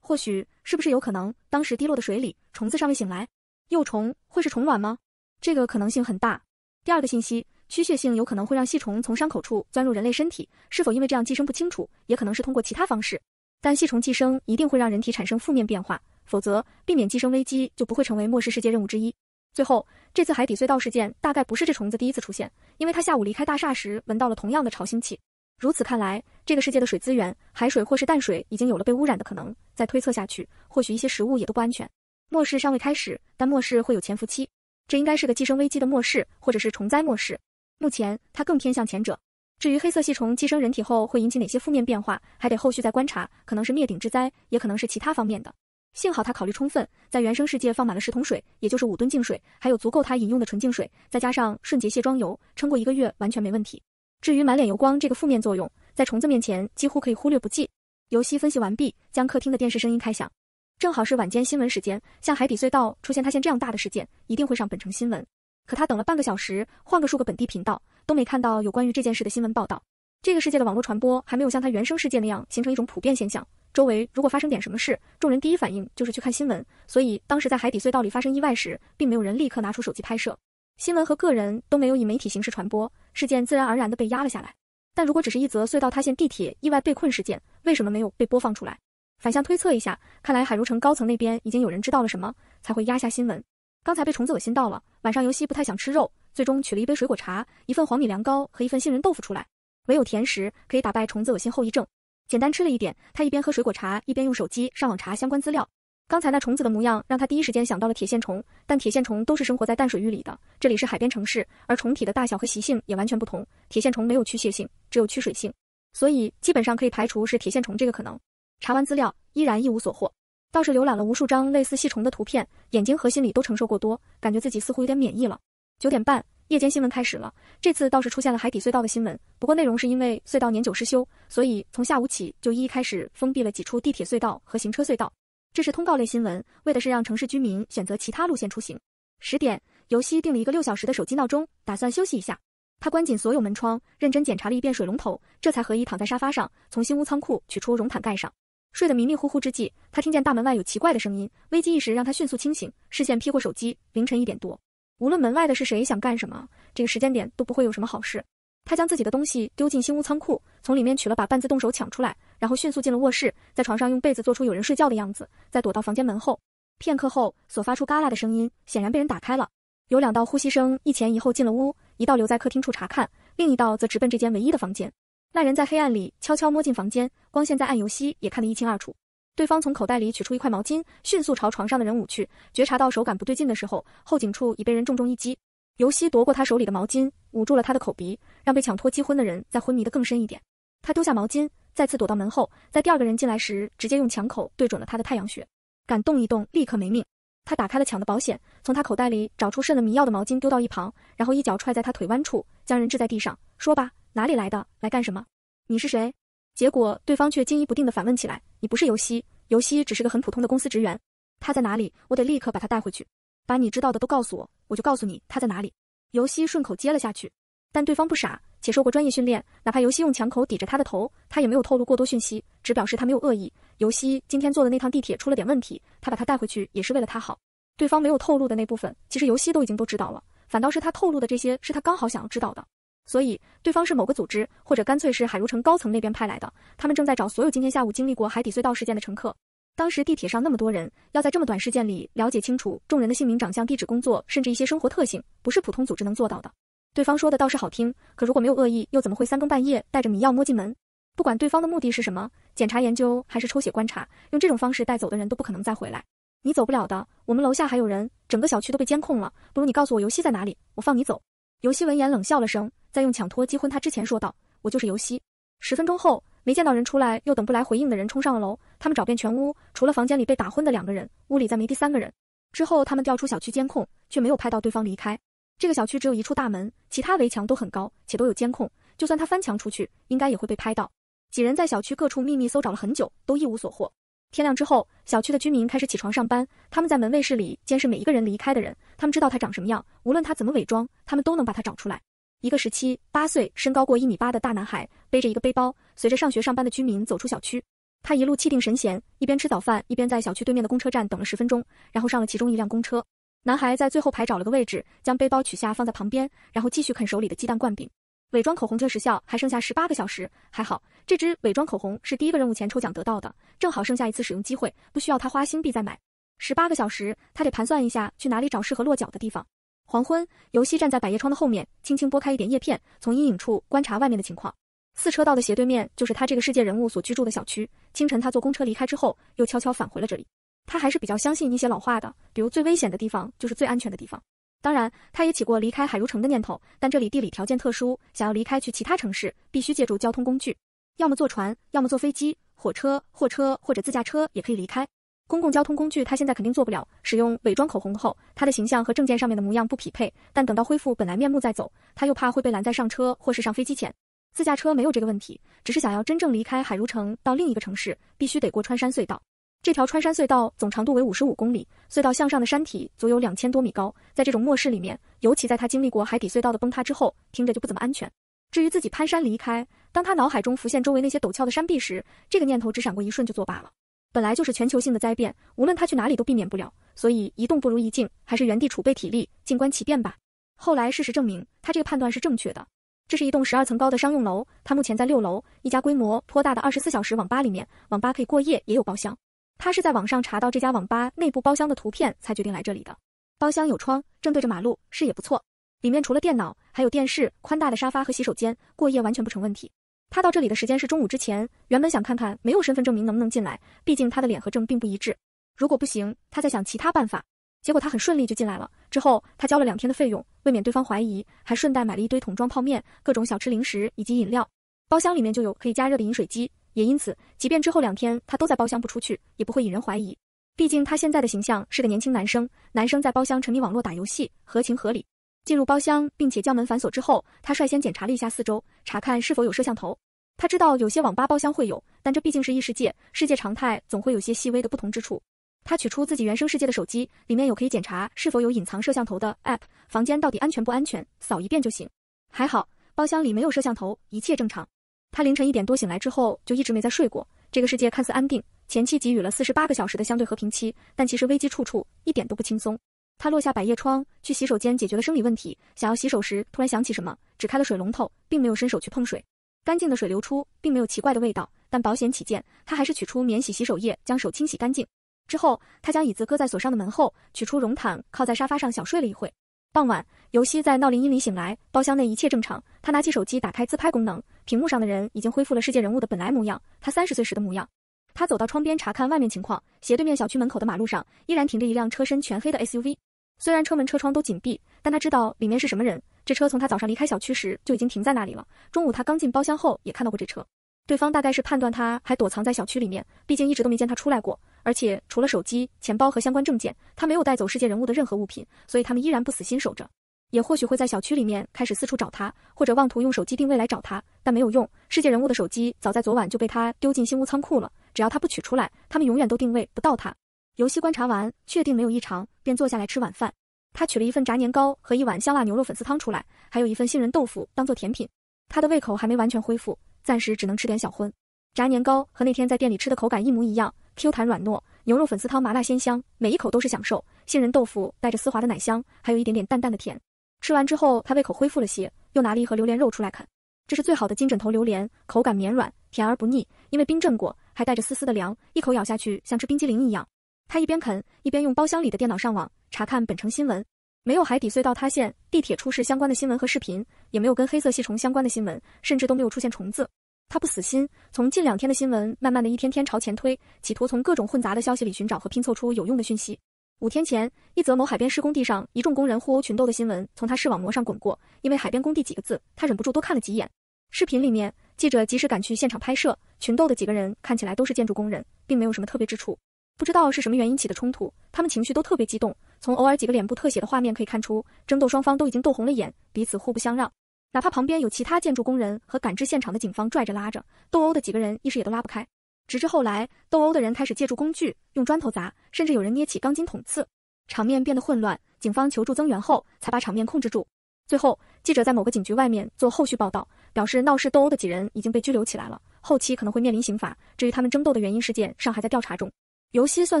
或许是不是有可能，当时滴落的水里虫子尚未醒来，幼虫会是虫卵吗？这个可能性很大。第二个信息，驱血性有可能会让细虫从伤口处钻入人类身体，是否因为这样寄生不清楚，也可能是通过其他方式。但细虫寄生一定会让人体产生负面变化，否则避免寄生危机就不会成为末世世界任务之一。最后，这次海底隧道事件大概不是这虫子第一次出现，因为他下午离开大厦时闻到了同样的潮腥气。如此看来，这个世界的水资源，海水或是淡水已经有了被污染的可能。再推测下去，或许一些食物也都不安全。末世尚未开始，但末世会有潜伏期，这应该是个寄生危机的末世，或者是虫灾末世。目前它更偏向前者。至于黑色系虫寄生人体后会引起哪些负面变化，还得后续再观察，可能是灭顶之灾，也可能是其他方面的。幸好他考虑充分，在原生世界放满了十桶水，也就是五吨净水，还有足够他饮用的纯净水，再加上瞬洁卸妆油，撑过一个月完全没问题。至于满脸油光这个负面作用，在虫子面前几乎可以忽略不计。游戏分析完毕，将客厅的电视声音开响，正好是晚间新闻时间。像海底隧道出现塌陷这样大的事件，一定会上本城新闻。可他等了半个小时，换个数个本地频道，都没看到有关于这件事的新闻报道。这个世界的网络传播还没有像他原生世界那样形成一种普遍现象。周围如果发生点什么事，众人第一反应就是去看新闻。所以当时在海底隧道里发生意外时，并没有人立刻拿出手机拍摄，新闻和个人都没有以媒体形式传播，事件自然而然的被压了下来。但如果只是一则隧道塌陷、地铁意外被困事件，为什么没有被播放出来？反向推测一下，看来海如城高层那边已经有人知道了什么，才会压下新闻。刚才被虫子恶心到了，晚上游戏不太想吃肉，最终取了一杯水果茶、一份黄米凉糕和一份杏仁豆腐出来，唯有甜食可以打败虫子恶心后遗症。简单吃了一点，他一边喝水果茶，一边用手机上网查相关资料。刚才那虫子的模样，让他第一时间想到了铁线虫。但铁线虫都是生活在淡水域里的，这里是海边城市，而虫体的大小和习性也完全不同。铁线虫没有驱血性，只有驱水性，所以基本上可以排除是铁线虫这个可能。查完资料，依然一无所获，倒是浏览了无数张类似细虫的图片，眼睛和心里都承受过多，感觉自己似乎有点免疫了。九点半，夜间新闻开始了。这次倒是出现了海底隧道的新闻，不过内容是因为隧道年久失修，所以从下午起就一一开始封闭了几处地铁隧道和行车隧道。这是通告类新闻，为的是让城市居民选择其他路线出行。十点，尤西定了一个六小时的手机闹钟，打算休息一下。他关紧所有门窗，认真检查了一遍水龙头，这才合衣躺在沙发上，从新屋仓库取出绒毯盖上。睡得迷迷糊糊之际，他听见大门外有奇怪的声音，危机意识让他迅速清醒，视线瞥过手机。凌晨一点多，无论门外的是谁想干什么，这个时间点都不会有什么好事。他将自己的东西丢进新屋仓库，从里面取了把半自动手抢出来，然后迅速进了卧室，在床上用被子做出有人睡觉的样子，再躲到房间门后。片刻后，锁发出嘎啦的声音，显然被人打开了。有两道呼吸声一前一后进了屋，一道留在客厅处查看，另一道则直奔这间唯一的房间。那人在黑暗里悄悄摸进房间，光线在暗游戏也看得一清二楚。对方从口袋里取出一块毛巾，迅速朝床上的人捂去。觉察到手感不对劲的时候，后颈处已被人重重一击。尤西夺过他手里的毛巾，捂住了他的口鼻，让被抢脱击昏的人再昏迷的更深一点。他丢下毛巾，再次躲到门后，在第二个人进来时，直接用枪口对准了他的太阳穴，敢动一动，立刻没命。他打开了抢的保险，从他口袋里找出渗了迷药的毛巾丢到一旁，然后一脚踹在他腿弯处，将人掷在地上。说吧，哪里来的？来干什么？你是谁？结果对方却惊疑不定地反问起来：“你不是尤西？尤西只是个很普通的公司职员。他在哪里？我得立刻把他带回去。”把你知道的都告诉我，我就告诉你他在哪里。尤西顺口接了下去，但对方不傻，且受过专业训练，哪怕尤西用枪口抵着他的头，他也没有透露过多讯息，只表示他没有恶意。尤西今天坐的那趟地铁出了点问题，他把他带回去也是为了他好。对方没有透露的那部分，其实尤西都已经都知道了，反倒是他透露的这些是他刚好想要知道的。所以对方是某个组织，或者干脆是海如城高层那边派来的，他们正在找所有今天下午经历过海底隧道事件的乘客。当时地铁上那么多人，要在这么短时间里了解清楚众人的姓名、长相、地址、工作，甚至一些生活特性，不是普通组织能做到的。对方说的倒是好听，可如果没有恶意，又怎么会三更半夜带着迷药摸进门？不管对方的目的是什么，检查研究还是抽血观察，用这种方式带走的人都不可能再回来。你走不了的，我们楼下还有人，整个小区都被监控了。不如你告诉我游戏在哪里，我放你走。游戏闻言冷笑了声，在用抢脱击昏他之前说道：“我就是游戏。”十分钟后。没见到人出来，又等不来回应的人冲上了楼。他们找遍全屋，除了房间里被打昏的两个人，屋里再没第三个人。之后他们调出小区监控，却没有拍到对方离开。这个小区只有一处大门，其他围墙都很高，且都有监控。就算他翻墙出去，应该也会被拍到。几人在小区各处秘密搜找了很久，都一无所获。天亮之后，小区的居民开始起床上班。他们在门卫室里监视每一个人离开的人。他们知道他长什么样，无论他怎么伪装，他们都能把他找出来。一个十七八岁、身高过一米八的大男孩，背着一个背包，随着上学上班的居民走出小区。他一路气定神闲，一边吃早饭，一边在小区对面的公车站等了十分钟，然后上了其中一辆公车。男孩在最后排找了个位置，将背包取下放在旁边，然后继续啃手里的鸡蛋灌饼。伪装口红的时效还剩下十八个小时，还好，这支伪装口红是第一个任务前抽奖得到的，正好剩下一次使用机会，不需要他花星币再买。十八个小时，他得盘算一下去哪里找适合落脚的地方。黄昏，尤西站在百叶窗的后面，轻轻拨开一点叶片，从阴影处观察外面的情况。四车道的斜对面就是他这个世界人物所居住的小区。清晨，他坐公车离开之后，又悄悄返回了这里。他还是比较相信一些老话的，比如最危险的地方就是最安全的地方。当然，他也起过离开海如城的念头，但这里地理条件特殊，想要离开去其他城市，必须借助交通工具，要么坐船，要么坐飞机、火车、货车或者自驾车也可以离开。公共交通工具，他现在肯定做不了。使用伪装口红后，他的形象和证件上面的模样不匹配，但等到恢复本来面目再走，他又怕会被拦在上车或是上飞机前。自驾车没有这个问题，只是想要真正离开海如城到另一个城市，必须得过穿山隧道。这条穿山隧道总长度为五十五公里，隧道向上的山体足有两千多米高。在这种末世里面，尤其在他经历过海底隧道的崩塌之后，听着就不怎么安全。至于自己攀山离开，当他脑海中浮现周围那些陡峭的山壁时，这个念头只闪过一瞬就作罢了。本来就是全球性的灾变，无论他去哪里都避免不了，所以一动不如一静，还是原地储备体力，静观其变吧。后来事实证明，他这个判断是正确的。这是一栋十二层高的商用楼，他目前在六楼一家规模颇大的二十四小时网吧里面。网吧可以过夜，也有包厢。他是在网上查到这家网吧内部包厢的图片才决定来这里的。包厢有窗，正对着马路，视野不错。里面除了电脑，还有电视、宽大的沙发和洗手间，过夜完全不成问题。他到这里的时间是中午之前，原本想看看没有身份证明能不能进来，毕竟他的脸和证并不一致。如果不行，他再想其他办法。结果他很顺利就进来了。之后他交了两天的费用，未免对方怀疑，还顺带买了一堆桶装泡面、各种小吃零食以及饮料。包厢里面就有可以加热的饮水机，也因此，即便之后两天他都在包厢不出去，也不会引人怀疑。毕竟他现在的形象是个年轻男生，男生在包厢沉迷网络打游戏，合情合理。进入包厢，并且将门反锁之后，他率先检查了一下四周，查看是否有摄像头。他知道有些网吧包厢会有，但这毕竟是异世界，世界常态总会有些细微的不同之处。他取出自己原生世界的手机，里面有可以检查是否有隐藏摄像头的 app。房间到底安全不安全？扫一遍就行。还好，包厢里没有摄像头，一切正常。他凌晨一点多醒来之后，就一直没再睡过。这个世界看似安定，前期给予了四十八个小时的相对和平期，但其实危机处处，一点都不轻松。他落下百叶窗，去洗手间解决了生理问题。想要洗手时，突然想起什么，只开了水龙头，并没有伸手去碰水。干净的水流出，并没有奇怪的味道。但保险起见，他还是取出免洗洗手液，将手清洗干净。之后，他将椅子搁在锁上的门后，取出绒毯，靠在沙发上小睡了一会。傍晚，尤西在闹铃音里醒来，包厢内一切正常。他拿起手机，打开自拍功能，屏幕上的人已经恢复了世界人物的本来模样，他三十岁时的模样。他走到窗边查看外面情况，斜对面小区门口的马路上依然停着一辆车身全黑的 SUV。虽然车门车窗都紧闭，但他知道里面是什么人。这车从他早上离开小区时就已经停在那里了。中午他刚进包厢后也看到过这车。对方大概是判断他还躲藏在小区里面，毕竟一直都没见他出来过。而且除了手机、钱包和相关证件，他没有带走世界人物的任何物品，所以他们依然不死心守着，也或许会在小区里面开始四处找他，或者妄图用手机定位来找他，但没有用。世界人物的手机早在昨晚就被他丢进新屋仓库了。只要他不取出来，他们永远都定位不到他。游戏观察完，确定没有异常，便坐下来吃晚饭。他取了一份炸年糕和一碗香辣牛肉粉丝汤出来，还有一份杏仁豆腐当做甜品。他的胃口还没完全恢复，暂时只能吃点小荤。炸年糕和那天在店里吃的口感一模一样，Q 弹软糯；牛肉粉丝汤麻辣鲜香，每一口都是享受。杏仁豆腐带着丝滑的奶香，还有一点点淡淡的甜。吃完之后，他胃口恢复了些，又拿了一盒榴莲肉出来啃。这是最好的金枕头榴莲，口感绵软，甜而不腻，因为冰镇过。还带着丝丝的凉，一口咬下去像吃冰激凌一样。他一边啃，一边用包厢里的电脑上网查看本城新闻，没有海底隧道塌陷、地铁出事相关的新闻和视频，也没有跟黑色系虫相关的新闻，甚至都没有出现虫子。他不死心，从近两天的新闻，慢慢的一天天朝前推，企图从各种混杂的消息里寻找和拼凑出有用的讯息。五天前，一则某海边施工地上一众工人互殴群斗的新闻从他视网膜上滚过，因为海边工地几个字，他忍不住多看了几眼。视频里面。记者及时赶去现场拍摄，群斗的几个人看起来都是建筑工人，并没有什么特别之处。不知道是什么原因起的冲突，他们情绪都特别激动。从偶尔几个脸部特写的画面可以看出，争斗双方都已经斗红了眼，彼此互不相让。哪怕旁边有其他建筑工人和赶至现场的警方拽着拉着，斗殴的几个人一时也都拉不开。直至后来，斗殴的人开始借助工具用砖头砸，甚至有人捏起钢筋捅刺，场面变得混乱。警方求助增援后，才把场面控制住。最后，记者在某个警局外面做后续报道，表示闹事斗殴的几人已经被拘留起来了，后期可能会面临刑罚。至于他们争斗的原因，事件尚还在调查中。尤西算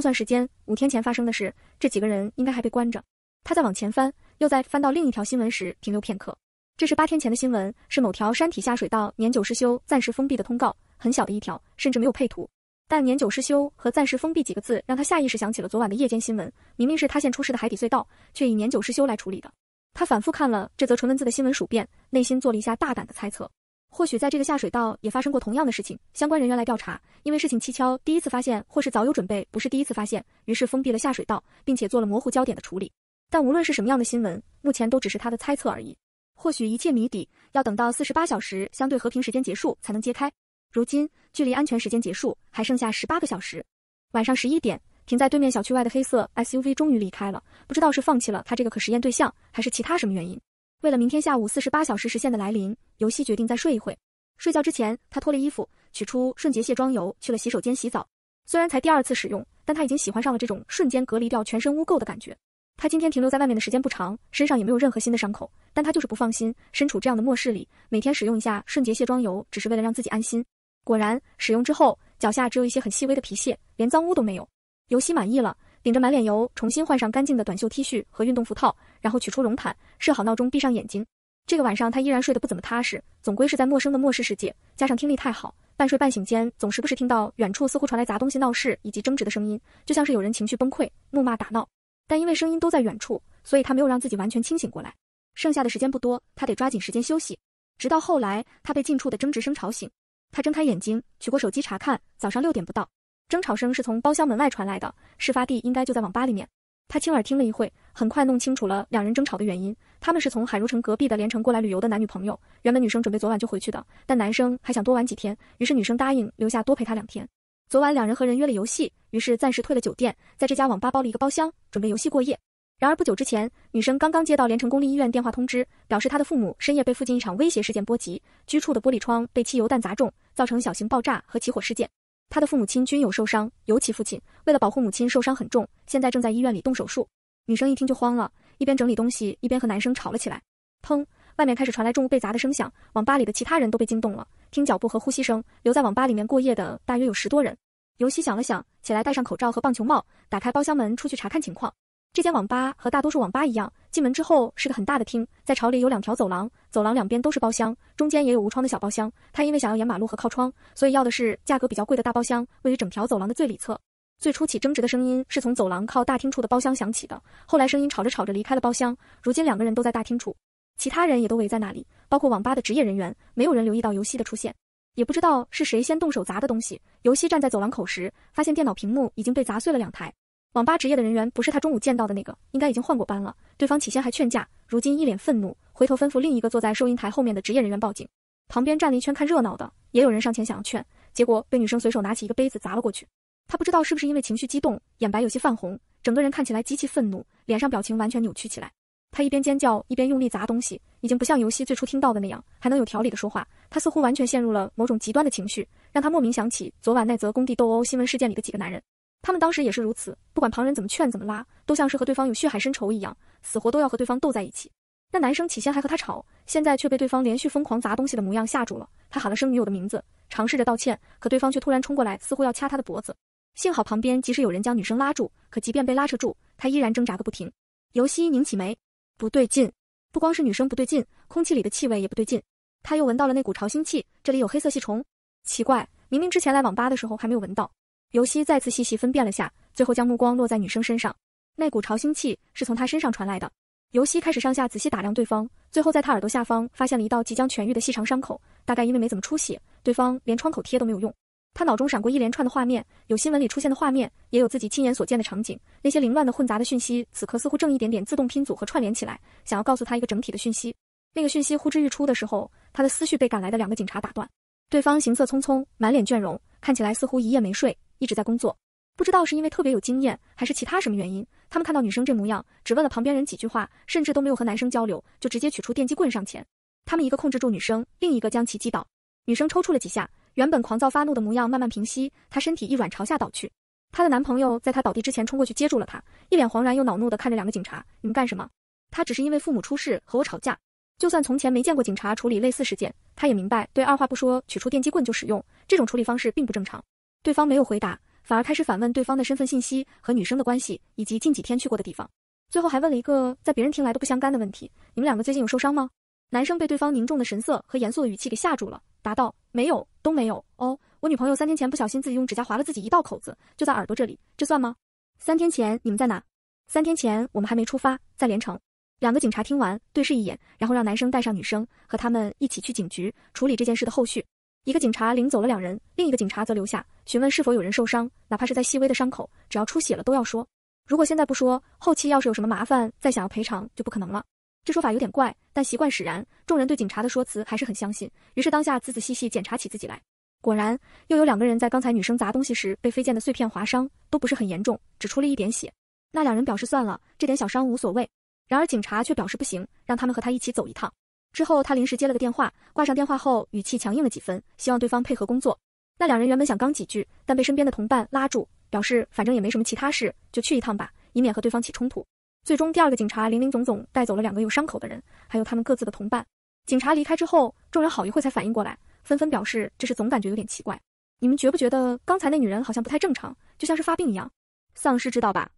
算时间，五天前发生的事，这几个人应该还被关着。他在往前翻，又在翻到另一条新闻时停留片刻。这是八天前的新闻，是某条山体下水道年久失修、暂时封闭的通告，很小的一条，甚至没有配图。但年久失修和暂时封闭几个字，让他下意识想起了昨晚的夜间新闻，明明是塌陷出事的海底隧道，却以年久失修来处理的。他反复看了这则纯文字的新闻数遍，内心做了一下大胆的猜测：或许在这个下水道也发生过同样的事情，相关人员来调查，因为事情蹊跷，第一次发现或是早有准备，不是第一次发现，于是封闭了下水道，并且做了模糊焦点的处理。但无论是什么样的新闻，目前都只是他的猜测而已。或许一切谜底要等到四十八小时相对和平时间结束才能揭开。如今距离安全时间结束还剩下十八个小时，晚上十一点。停在对面小区外的黑色 SUV 终于离开了，不知道是放弃了他这个可实验对象，还是其他什么原因。为了明天下午四十八小时时限的来临，尤西决定再睡一会。睡觉之前，他脱了衣服，取出瞬洁卸妆油，去了洗手间洗澡。虽然才第二次使用，但他已经喜欢上了这种瞬间隔离掉全身污垢的感觉。他今天停留在外面的时间不长，身上也没有任何新的伤口，但他就是不放心。身处这样的末世里，每天使用一下瞬洁卸妆油，只是为了让自己安心。果然，使用之后，脚下只有一些很细微的皮屑，连脏污都没有。尤西满意了，顶着满脸油，重新换上干净的短袖 T 恤和运动服套，然后取出绒毯，设好闹钟，闭上眼睛。这个晚上他依然睡得不怎么踏实，总归是在陌生的末世世界，加上听力太好，半睡半醒间总时不时听到远处似乎传来砸东西、闹事以及争执的声音，就像是有人情绪崩溃、怒骂打闹。但因为声音都在远处，所以他没有让自己完全清醒过来。剩下的时间不多，他得抓紧时间休息。直到后来，他被近处的争执声吵醒，他睁开眼睛，取过手机查看，早上六点不到。争吵声是从包厢门外传来的，事发地应该就在网吧里面。他亲耳听了一会，很快弄清楚了两人争吵的原因。他们是从海如城隔壁的连城过来旅游的男女朋友，原本女生准备昨晚就回去的，但男生还想多玩几天，于是女生答应留下多陪他两天。昨晚两人和人约了游戏，于是暂时退了酒店，在这家网吧包了一个包厢，准备游戏过夜。然而不久之前，女生刚刚接到连城公立医院电话通知，表示她的父母深夜被附近一场威胁事件波及，居处的玻璃窗被汽油弹砸中，造成小型爆炸和起火事件。他的父母亲均有受伤，尤其父亲为了保护母亲受伤很重，现在正在医院里动手术。女生一听就慌了，一边整理东西，一边和男生吵了起来。砰！外面开始传来重物被砸的声响，网吧里的其他人都被惊动了。听脚步和呼吸声，留在网吧里面过夜的大约有十多人。尤西想了想，起来戴上口罩和棒球帽，打开包厢门出去查看情况。这间网吧和大多数网吧一样，进门之后是个很大的厅，在朝里有两条走廊，走廊两边都是包厢，中间也有无窗的小包厢。他因为想要沿马路和靠窗，所以要的是价格比较贵的大包厢，位于整条走廊的最里侧。最初起争执的声音是从走廊靠大厅处的包厢响起的，后来声音吵着吵着离开了包厢。如今两个人都在大厅处，其他人也都围在那里，包括网吧的职业人员，没有人留意到游戏的出现，也不知道是谁先动手砸的东西。游戏站在走廊口时，发现电脑屏幕已经被砸碎了两台。网吧职业的人员不是他中午见到的那个，应该已经换过班了。对方起先还劝架，如今一脸愤怒，回头吩咐另一个坐在收银台后面的职业人员报警。旁边站了一圈看热闹的，也有人上前想要劝，结果被女生随手拿起一个杯子砸了过去。他不知道是不是因为情绪激动，眼白有些泛红，整个人看起来极其愤怒，脸上表情完全扭曲起来。他一边尖叫一边用力砸东西，已经不像游戏最初听到的那样还能有条理的说话。他似乎完全陷入了某种极端的情绪，让他莫名想起昨晚那则工地斗殴新闻事件里的几个男人。他们当时也是如此，不管旁人怎么劝、怎么拉，都像是和对方有血海深仇一样，死活都要和对方斗在一起。那男生起先还和他吵，现在却被对方连续疯狂砸东西的模样吓住了。他喊了声女友的名字，尝试着道歉，可对方却突然冲过来，似乎要掐他的脖子。幸好旁边及时有人将女生拉住，可即便被拉扯住，他依然挣扎个不停。尤溪拧起眉，不对劲，不光是女生不对劲，空气里的气味也不对劲。他又闻到了那股潮腥气，这里有黑色细虫，奇怪，明明之前来网吧的时候还没有闻到。尤溪再次细细分辨了下，最后将目光落在女生身上。那股潮腥气是从她身上传来的。尤溪开始上下仔细打量对方，最后在她耳朵下方发现了一道即将痊愈的细长伤口，大概因为没怎么出血，对方连创口贴都没有用。他脑中闪过一连串的画面，有新闻里出现的画面，也有自己亲眼所见的场景。那些凌乱的混杂的讯息，此刻似乎正一点点自动拼组合串联起来，想要告诉他一个整体的讯息。那个讯息呼之欲出的时候，他的思绪被赶来的两个警察打断。对方行色匆匆，满脸倦容，看起来似乎一夜没睡。一直在工作，不知道是因为特别有经验，还是其他什么原因。他们看到女生这模样，只问了旁边人几句话，甚至都没有和男生交流，就直接取出电击棍上前。他们一个控制住女生，另一个将其击倒。女生抽搐了几下，原本狂躁发怒的模样慢慢平息，她身体一软朝下倒去。她的男朋友在她倒地之前冲过去接住了她，一脸惶然又恼怒的看着两个警察：“你们干什么？她只是因为父母出事和我吵架。就算从前没见过警察处理类似事件，他也明白，对，二话不说取出电击棍就使用这种处理方式并不正常。”对方没有回答，反而开始反问对方的身份信息和女生的关系，以及近几天去过的地方。最后还问了一个在别人听来都不相干的问题：你们两个最近有受伤吗？男生被对方凝重的神色和严肃的语气给吓住了，答道：没有，都没有。哦，我女朋友三天前不小心自己用指甲划了自己一道口子，就在耳朵这里，这算吗？三天前你们在哪？三天前我们还没出发，在连城。两个警察听完对视一眼，然后让男生带上女生，和他们一起去警局处理这件事的后续。一个警察领走了两人，另一个警察则留下询问是否有人受伤，哪怕是在细微的伤口，只要出血了都要说。如果现在不说，后期要是有什么麻烦，再想要赔偿就不可能了。这说法有点怪，但习惯使然，众人对警察的说辞还是很相信。于是当下仔仔细细检查起自己来。果然，又有两个人在刚才女生砸东西时被飞溅的碎片划伤，都不是很严重，只出了一点血。那两人表示算了，这点小伤无所谓。然而警察却表示不行，让他们和他一起走一趟。之后，他临时接了个电话，挂上电话后语气强硬了几分，希望对方配合工作。那两人原本想刚几句，但被身边的同伴拉住，表示反正也没什么其他事，就去一趟吧，以免和对方起冲突。最终，第二个警察林林总总带走了两个有伤口的人，还有他们各自的同伴。警察离开之后，众人好一会才反应过来，纷纷表示这是总感觉有点奇怪。你们觉不觉得刚才那女人好像不太正常，就像是发病一样？丧尸知道吧？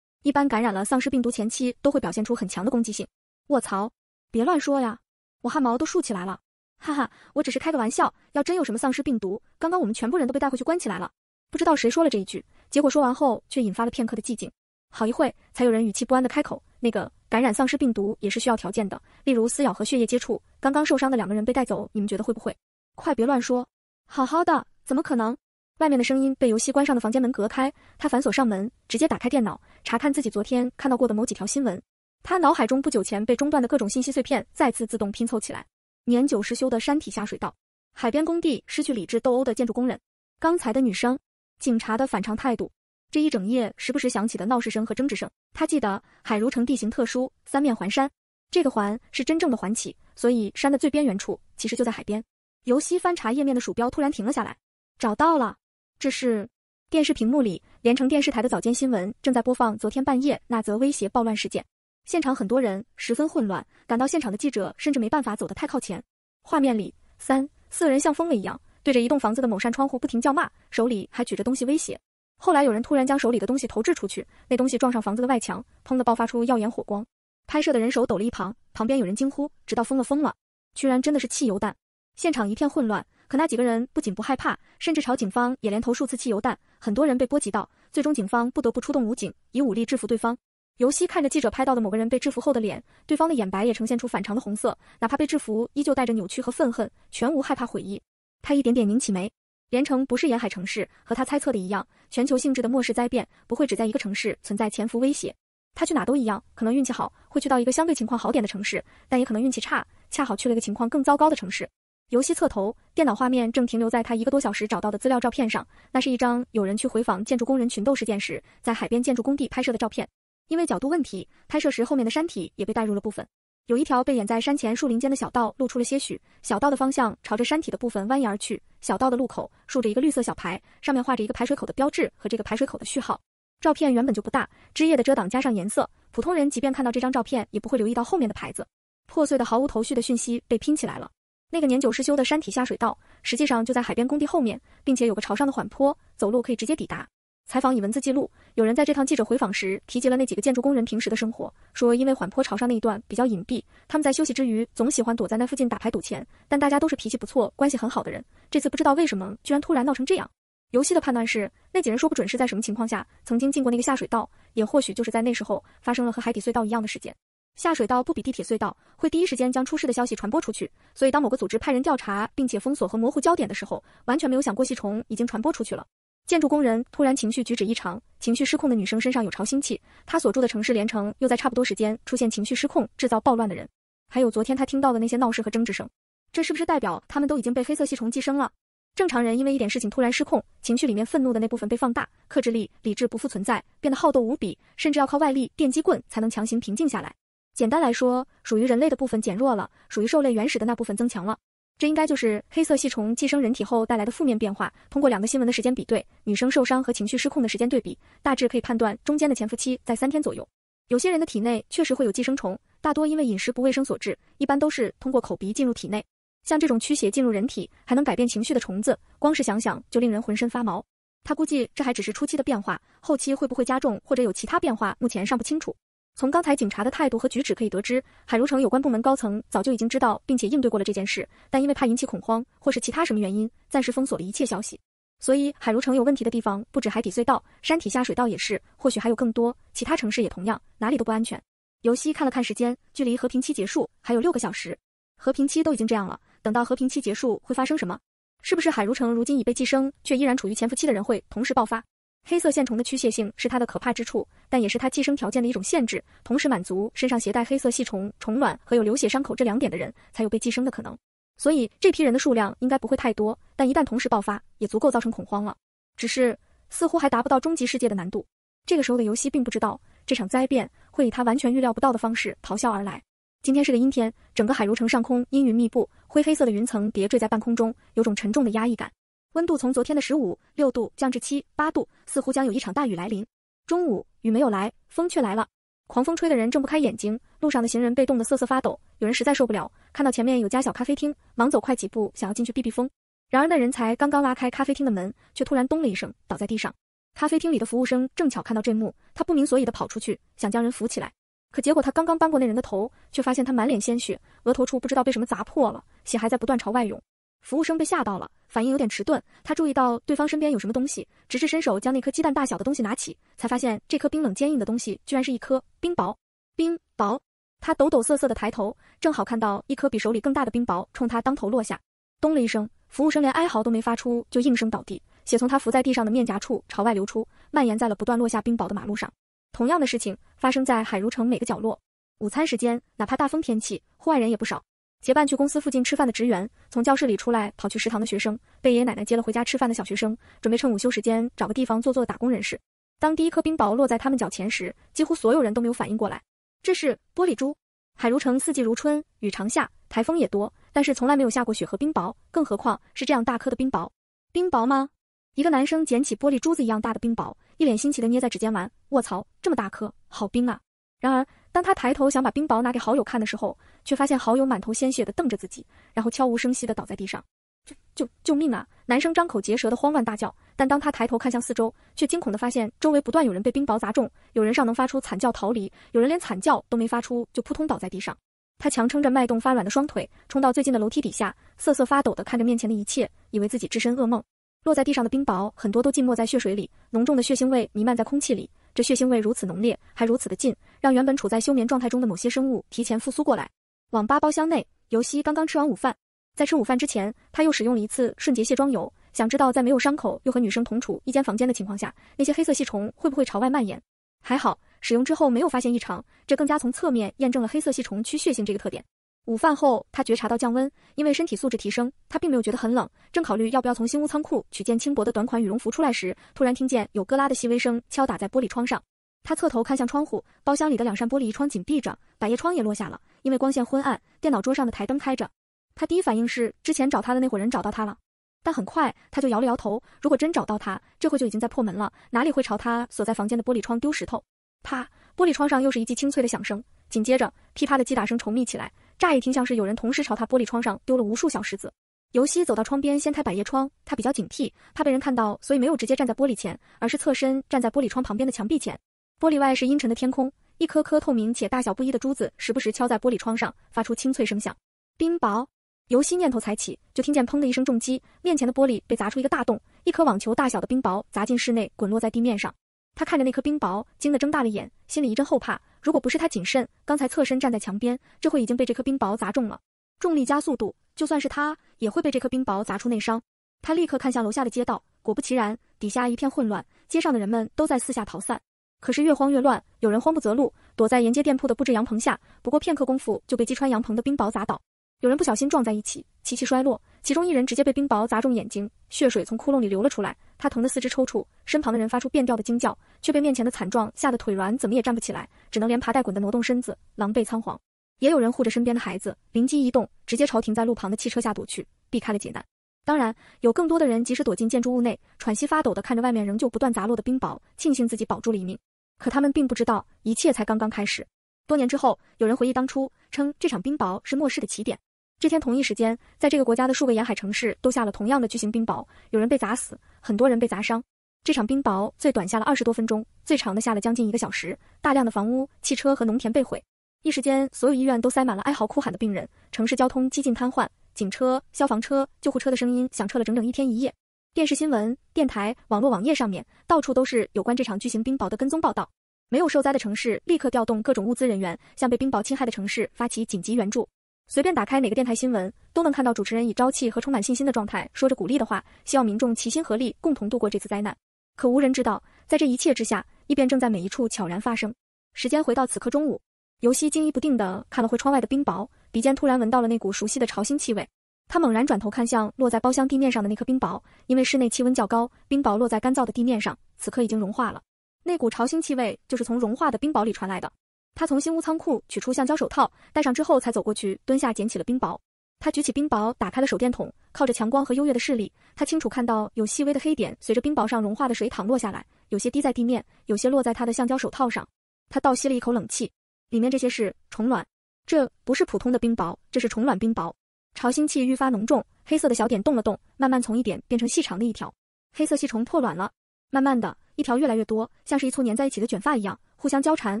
一般感染了丧尸病毒前期都会表现出很强的攻击性。卧槽，别乱说呀！我汗毛都竖起来了，哈哈，我只是开个玩笑。要真有什么丧尸病毒，刚刚我们全部人都被带回去关起来了。不知道谁说了这一句，结果说完后却引发了片刻的寂静。好一会，才有人语气不安的开口：“那个感染丧尸病毒也是需要条件的，例如撕咬和血液接触。刚刚受伤的两个人被带走，你们觉得会不会？快别乱说，好好的怎么可能？”外面的声音被游戏关上的房间门隔开，他反锁上门，直接打开电脑，查看自己昨天看到过的某几条新闻。他脑海中不久前被中断的各种信息碎片再次自动拼凑起来：年久失修的山体下水道，海边工地失去理智斗殴的建筑工人，刚才的女生，警察的反常态度，这一整夜时不时响起的闹事声和争执声。他记得海如城地形特殊，三面环山，这个环是真正的环起，所以山的最边缘处其实就在海边。游西翻查页面的鼠标突然停了下来，找到了。这是电视屏幕里连城电视台的早间新闻正在播放昨天半夜那则威胁暴乱事件。现场很多人十分混乱，赶到现场的记者甚至没办法走得太靠前。画面里，三四个人像疯了一样，对着一栋房子的某扇窗户不停叫骂，手里还举着东西威胁。后来有人突然将手里的东西投掷出去，那东西撞上房子的外墙，砰的爆发出耀眼火光。拍摄的人手抖了一旁，旁边有人惊呼：“直到疯了，疯了！居然真的是汽油弹！”现场一片混乱，可那几个人不仅不害怕，甚至朝警方也连投数次汽油弹，很多人被波及到，最终警方不得不出动武警，以武力制服对方。尤西看着记者拍到的某个人被制服后的脸，对方的眼白也呈现出反常的红色，哪怕被制服，依旧带着扭曲和愤恨，全无害怕悔意。他一点点拧起眉。连城不是沿海城市，和他猜测的一样，全球性质的末世灾变不会只在一个城市存在潜伏威胁。他去哪都一样，可能运气好会去到一个相对情况好点的城市，但也可能运气差，恰好去了一个情况更糟糕的城市。尤西侧头，电脑画面正停留在他一个多小时找到的资料照片上，那是一张有人去回访建筑工人群斗事件时，在海边建筑工地拍摄的照片。因为角度问题，拍摄时后面的山体也被带入了部分。有一条被掩在山前树林间的小道露出了些许，小道的方向朝着山体的部分蜿蜒而去。小道的路口竖着一个绿色小牌，上面画着一个排水口的标志和这个排水口的序号。照片原本就不大，枝叶的遮挡加上颜色，普通人即便看到这张照片，也不会留意到后面的牌子。破碎的毫无头绪的讯息被拼起来了。那个年久失修的山体下水道，实际上就在海边工地后面，并且有个朝上的缓坡，走路可以直接抵达。采访以文字记录。有人在这趟记者回访时提及了那几个建筑工人平时的生活，说因为缓坡朝上那一段比较隐蔽，他们在休息之余总喜欢躲在那附近打牌赌钱。但大家都是脾气不错、关系很好的人，这次不知道为什么居然突然闹成这样。游戏的判断是，那几人说不准是在什么情况下曾经进过那个下水道，也或许就是在那时候发生了和海底隧道一样的事件。下水道不比地铁隧道，会第一时间将出事的消息传播出去，所以当某个组织派人调查并且封锁和模糊焦点的时候，完全没有想过细虫已经传播出去了。建筑工人突然情绪举止异常，情绪失控的女生身上有潮腥气。她所住的城市连城又在差不多时间出现情绪失控、制造暴乱的人，还有昨天她听到的那些闹事和争执声，这是不是代表他们都已经被黑色系虫寄生了？正常人因为一点事情突然失控，情绪里面愤怒的那部分被放大，克制力、理智不复存在，变得好斗无比，甚至要靠外力电击棍才能强行平静下来。简单来说，属于人类的部分减弱了，属于兽类原始的那部分增强了。这应该就是黑色系虫寄生人体后带来的负面变化。通过两个新闻的时间比对，女生受伤和情绪失控的时间对比，大致可以判断中间的潜伏期在三天左右。有些人的体内确实会有寄生虫，大多因为饮食不卫生所致，一般都是通过口鼻进入体内。像这种驱血进入人体还能改变情绪的虫子，光是想想就令人浑身发毛。他估计这还只是初期的变化，后期会不会加重或者有其他变化，目前尚不清楚。从刚才警察的态度和举止可以得知，海如城有关部门高层早就已经知道，并且应对过了这件事，但因为怕引起恐慌，或是其他什么原因，暂时封锁了一切消息。所以海如城有问题的地方不止海底隧道，山体下水道也是，或许还有更多。其他城市也同样，哪里都不安全。尤西看了看时间，距离和平期结束还有六个小时。和平期都已经这样了，等到和平期结束会发生什么？是不是海如城如今已被寄生，却依然处于潜伏期的人会同时爆发？黑色线虫的驱血性是它的可怕之处，但也是它寄生条件的一种限制。同时满足身上携带黑色细虫虫卵和有流血伤口这两点的人，才有被寄生的可能。所以这批人的数量应该不会太多，但一旦同时爆发，也足够造成恐慌了。只是似乎还达不到终极世界的难度。这个时候的游戏并不知道，这场灾变会以他完全预料不到的方式咆哮而来。今天是个阴天，整个海如城上空阴云密布，灰黑色的云层叠缀在半空中，有种沉重的压抑感。温度从昨天的十五六度降至七八度，似乎将有一场大雨来临。中午，雨没有来，风却来了，狂风吹的人睁不开眼睛，路上的行人被冻得瑟瑟发抖。有人实在受不了，看到前面有家小咖啡厅，忙走快几步想要进去避避风。然而那人才刚刚拉开咖啡厅的门，却突然咚了一声倒在地上。咖啡厅里的服务生正巧看到这幕，他不明所以的跑出去想将人扶起来，可结果他刚刚搬过那人的头，却发现他满脸鲜血，额头处不知道被什么砸破了，血还在不断朝外涌。服务生被吓到了，反应有点迟钝。他注意到对方身边有什么东西，直至伸手将那颗鸡蛋大小的东西拿起，才发现这颗冰冷坚硬的东西居然是一颗冰雹。冰雹！他抖抖瑟瑟地抬头，正好看到一颗比手里更大的冰雹冲他当头落下，咚了一声，服务生连哀嚎都没发出就应声倒地，血从他伏在地上的面颊处朝外流出，蔓延在了不断落下冰雹的马路上。同样的事情发生在海如城每个角落。午餐时间，哪怕大风天气，户外人也不少。结伴去公司附近吃饭的职员，从教室里出来跑去食堂的学生，被爷爷奶奶接了回家吃饭的小学生，准备趁午休时间找个地方坐坐的打工人士。当第一颗冰雹落在他们脚前时，几乎所有人都没有反应过来。这是玻璃珠。海如城四季如春，雨常下，台风也多，但是从来没有下过雪和冰雹，更何况是这样大颗的冰雹。冰雹吗？一个男生捡起玻璃珠子一样大的冰雹，一脸新奇的捏在指尖玩。卧槽，这么大颗，好冰啊！然而，当他抬头想把冰雹拿给好友看的时候，却发现好友满头鲜血的瞪着自己，然后悄无声息地倒在地上。救救救命啊！男生张口结舌的慌乱大叫。但当他抬头看向四周，却惊恐的发现周围不断有人被冰雹砸中，有人尚能发出惨叫逃离，有人连惨叫都没发出就扑通倒在地上。他强撑着脉动发软的双腿，冲到最近的楼梯底下，瑟瑟发抖的看着面前的一切，以为自己置身噩梦。落在地上的冰雹很多都浸没在血水里，浓重的血腥味弥漫在空气里。这血腥味如此浓烈，还如此的近，让原本处在休眠状态中的某些生物提前复苏过来。网吧包厢内，尤溪刚刚吃完午饭，在吃午饭之前，他又使用了一次瞬洁卸妆油，想知道在没有伤口又和女生同处一间房间的情况下，那些黑色细虫会不会朝外蔓延？还好，使用之后没有发现异常，这更加从侧面验证了黑色细虫驱血性这个特点。午饭后，他觉察到降温，因为身体素质提升，他并没有觉得很冷。正考虑要不要从新屋仓库取件轻薄的短款羽绒服出来时，突然听见有咯拉的细微声敲打在玻璃窗上。他侧头看向窗户，包厢里的两扇玻璃窗紧闭着，百叶窗也落下了。因为光线昏暗，电脑桌上的台灯开着。他第一反应是之前找他的那伙人找到他了，但很快他就摇了摇头。如果真找到他，这会就已经在破门了，哪里会朝他锁在房间的玻璃窗丢石头？啪！玻璃窗上又是一记清脆的响声，紧接着噼啪的击打声稠密起来。乍一听像是有人同时朝他玻璃窗上丢了无数小石子。尤西走到窗边，掀开百叶窗。他比较警惕，怕被人看到，所以没有直接站在玻璃前，而是侧身站在玻璃窗旁边的墙壁前。玻璃外是阴沉的天空，一颗颗透明且大小不一的珠子时不时敲在玻璃窗上，发出清脆声响。冰雹！尤西念头才起，就听见砰的一声重击，面前的玻璃被砸出一个大洞，一颗网球大小的冰雹砸进室内，滚落在地面上。他看着那颗冰雹，惊得睁大了眼，心里一阵后怕。如果不是他谨慎，刚才侧身站在墙边，这会已经被这颗冰雹砸中了。重力加速度，就算是他，也会被这颗冰雹砸出内伤。他立刻看向楼下的街道，果不其然，底下一片混乱，街上的人们都在四下逃散。可是越慌越乱，有人慌不择路，躲在沿街店铺的布置羊棚下，不过片刻功夫就被击穿羊棚的冰雹砸倒。有人不小心撞在一起，齐齐摔落。其中一人直接被冰雹砸中眼睛，血水从窟窿里流了出来，他疼得四肢抽搐。身旁的人发出变调的惊叫，却被面前的惨状吓得腿软，怎么也站不起来，只能连爬带滚的挪动身子，狼狈仓皇。也有人护着身边的孩子，灵机一动，直接朝停在路旁的汽车下躲去，避开了劫难。当然，有更多的人及时躲进建筑物内，喘息发抖地看着外面仍旧不断砸落的冰雹，庆幸自己保住了一命。可他们并不知道，一切才刚刚开始。多年之后，有人回忆当初，称这场冰雹是末世的起点。这天同一时间，在这个国家的数个沿海城市都下了同样的巨型冰雹，有人被砸死，很多人被砸伤。这场冰雹最短下了二十多分钟，最长的下了将近一个小时，大量的房屋、汽车和农田被毁。一时间，所有医院都塞满了哀嚎哭喊的病人，城市交通几近瘫痪，警车、消防车、救护车的声音响彻了整整一天一夜。电视新闻、电台、网络、网页上面到处都是有关这场巨型冰雹的跟踪报道。没有受灾的城市立刻调动各种物资人员，向被冰雹侵害的城市发起紧急援助。随便打开哪个电台新闻，都能看到主持人以朝气和充满信心的状态，说着鼓励的话，希望民众齐心合力，共同度过这次灾难。可无人知道，在这一切之下，异变正在每一处悄然发生。时间回到此刻中午，尤西惊疑不定地看了会窗外的冰雹，鼻尖突然闻到了那股熟悉的潮腥气味。他猛然转头看向落在包厢地面上的那颗冰雹，因为室内气温较高，冰雹落在干燥的地面上，此刻已经融化了。那股潮腥气味就是从融化的冰雹里传来的。他从新屋仓库取出橡胶手套，戴上之后才走过去，蹲下捡起了冰雹。他举起冰雹，打开了手电筒，靠着强光和优越的视力，他清楚看到有细微的黑点随着冰雹上融化的水淌落下来，有些滴在地面，有些落在他的橡胶手套上。他倒吸了一口冷气，里面这些是虫卵，这不是普通的冰雹，这是虫卵冰雹。潮腥气愈发浓重，黑色的小点动了动，慢慢从一点变成细长的一条，黑色细虫破卵了。慢慢的，一条越来越多，像是一簇粘在一起的卷发一样，互相交缠、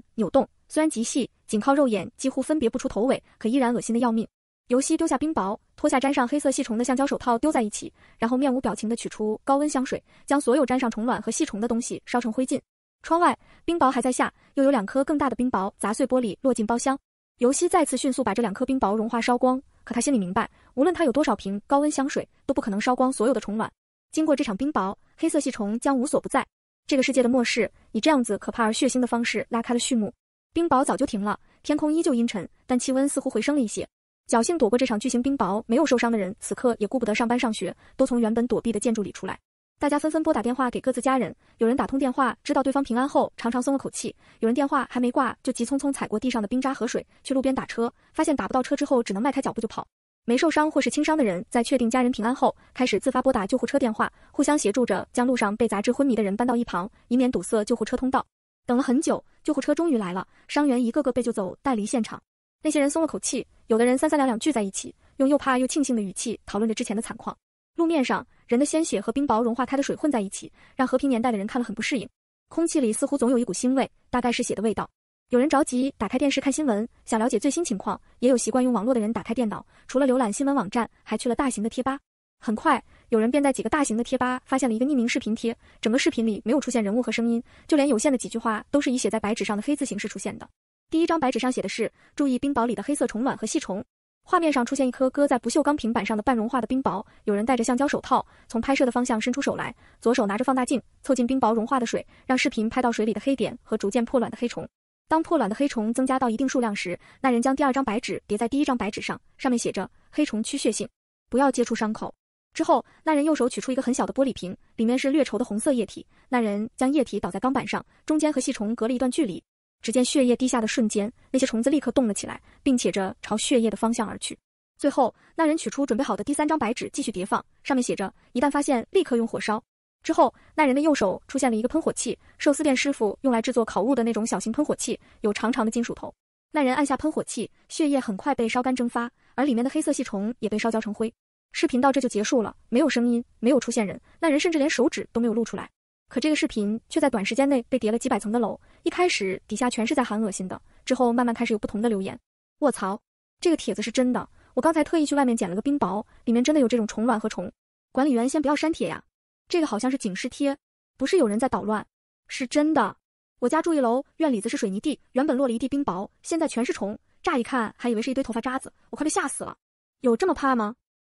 扭动。虽然极细，仅靠肉眼几乎分别不出头尾，可依然恶心的要命。尤西丢下冰雹，脱下沾上黑色细虫的橡胶手套丢在一起，然后面无表情的取出高温香水，将所有沾上虫卵和细虫的东西烧成灰烬。窗外，冰雹还在下，又有两颗更大的冰雹砸碎玻璃，落进包厢。尤西再次迅速把这两颗冰雹融化烧光，可他心里明白，无论他有多少瓶高温香水，都不可能烧光所有的虫卵。经过这场冰雹，黑色细虫将无所不在。这个世界的末世以这样子可怕而血腥的方式拉开了序幕。冰雹早就停了，天空依旧阴沉，但气温似乎回升了一些。侥幸躲过这场巨型冰雹，没有受伤的人，此刻也顾不得上班上学，都从原本躲避的建筑里出来。大家纷纷拨打电话给各自家人，有人打通电话知道对方平安后，长长松了口气；有人电话还没挂，就急匆匆踩过地上的冰渣和水，去路边打车，发现打不到车之后，只能迈开脚步就跑。没受伤或是轻伤的人，在确定家人平安后，开始自发拨打救护车电话，互相协助着将路上被砸至昏迷的人搬到一旁，以免堵塞救护车通道。等了很久，救护车终于来了，伤员一个个被救走，带离现场。那些人松了口气，有的人三三两两聚在一起，用又怕又庆幸的语气讨论着之前的惨况。路面上，人的鲜血和冰雹融化开的水混在一起，让和平年代的人看了很不适应。空气里似乎总有一股腥味，大概是血的味道。有人着急打开电视看新闻，想了解最新情况；也有习惯用网络的人打开电脑，除了浏览新闻网站，还去了大型的贴吧。很快，有人便在几个大型的贴吧发现了一个匿名视频贴。整个视频里没有出现人物和声音，就连有限的几句话都是以写在白纸上的黑字形式出现的。第一张白纸上写的是：“注意冰雹里的黑色虫卵和细虫。”画面上出现一颗搁在不锈钢平板上的半融化的冰雹，有人戴着橡胶手套从拍摄的方向伸出手来，左手拿着放大镜凑近冰雹融化的水，让视频拍到水里的黑点和逐渐破卵的黑虫。当破卵的黑虫增加到一定数量时，那人将第二张白纸叠在第一张白纸上，上面写着：“黑虫驱血性，不要接触伤口。”之后，那人右手取出一个很小的玻璃瓶，里面是略稠的红色液体。那人将液体倒在钢板上，中间和细虫隔了一段距离。只见血液滴下的瞬间，那些虫子立刻动了起来，并且着朝血液的方向而去。最后，那人取出准备好的第三张白纸，继续叠放，上面写着：一旦发现，立刻用火烧。之后，那人的右手出现了一个喷火器，寿司店师傅用来制作烤物的那种小型喷火器，有长长的金属头。那人按下喷火器，血液很快被烧干蒸发，而里面的黑色细虫也被烧焦成灰。视频到这就结束了，没有声音，没有出现人，那人甚至连手指都没有露出来。可这个视频却在短时间内被叠了几百层的楼。一开始底下全是在喊恶心的，之后慢慢开始有不同的留言。卧槽，这个帖子是真的！我刚才特意去外面捡了个冰雹，里面真的有这种虫卵和虫。管理员先不要删帖呀，这个好像是警示贴，不是有人在捣乱，是真的。我家住一楼，院里子是水泥地，原本落了一地冰雹，现在全是虫，乍一看还以为是一堆头发渣子，我快被吓死了。有这么怕吗？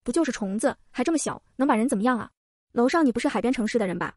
不就是虫子，还这么小，能把人怎么样啊？楼上，你不是海边城市的人吧？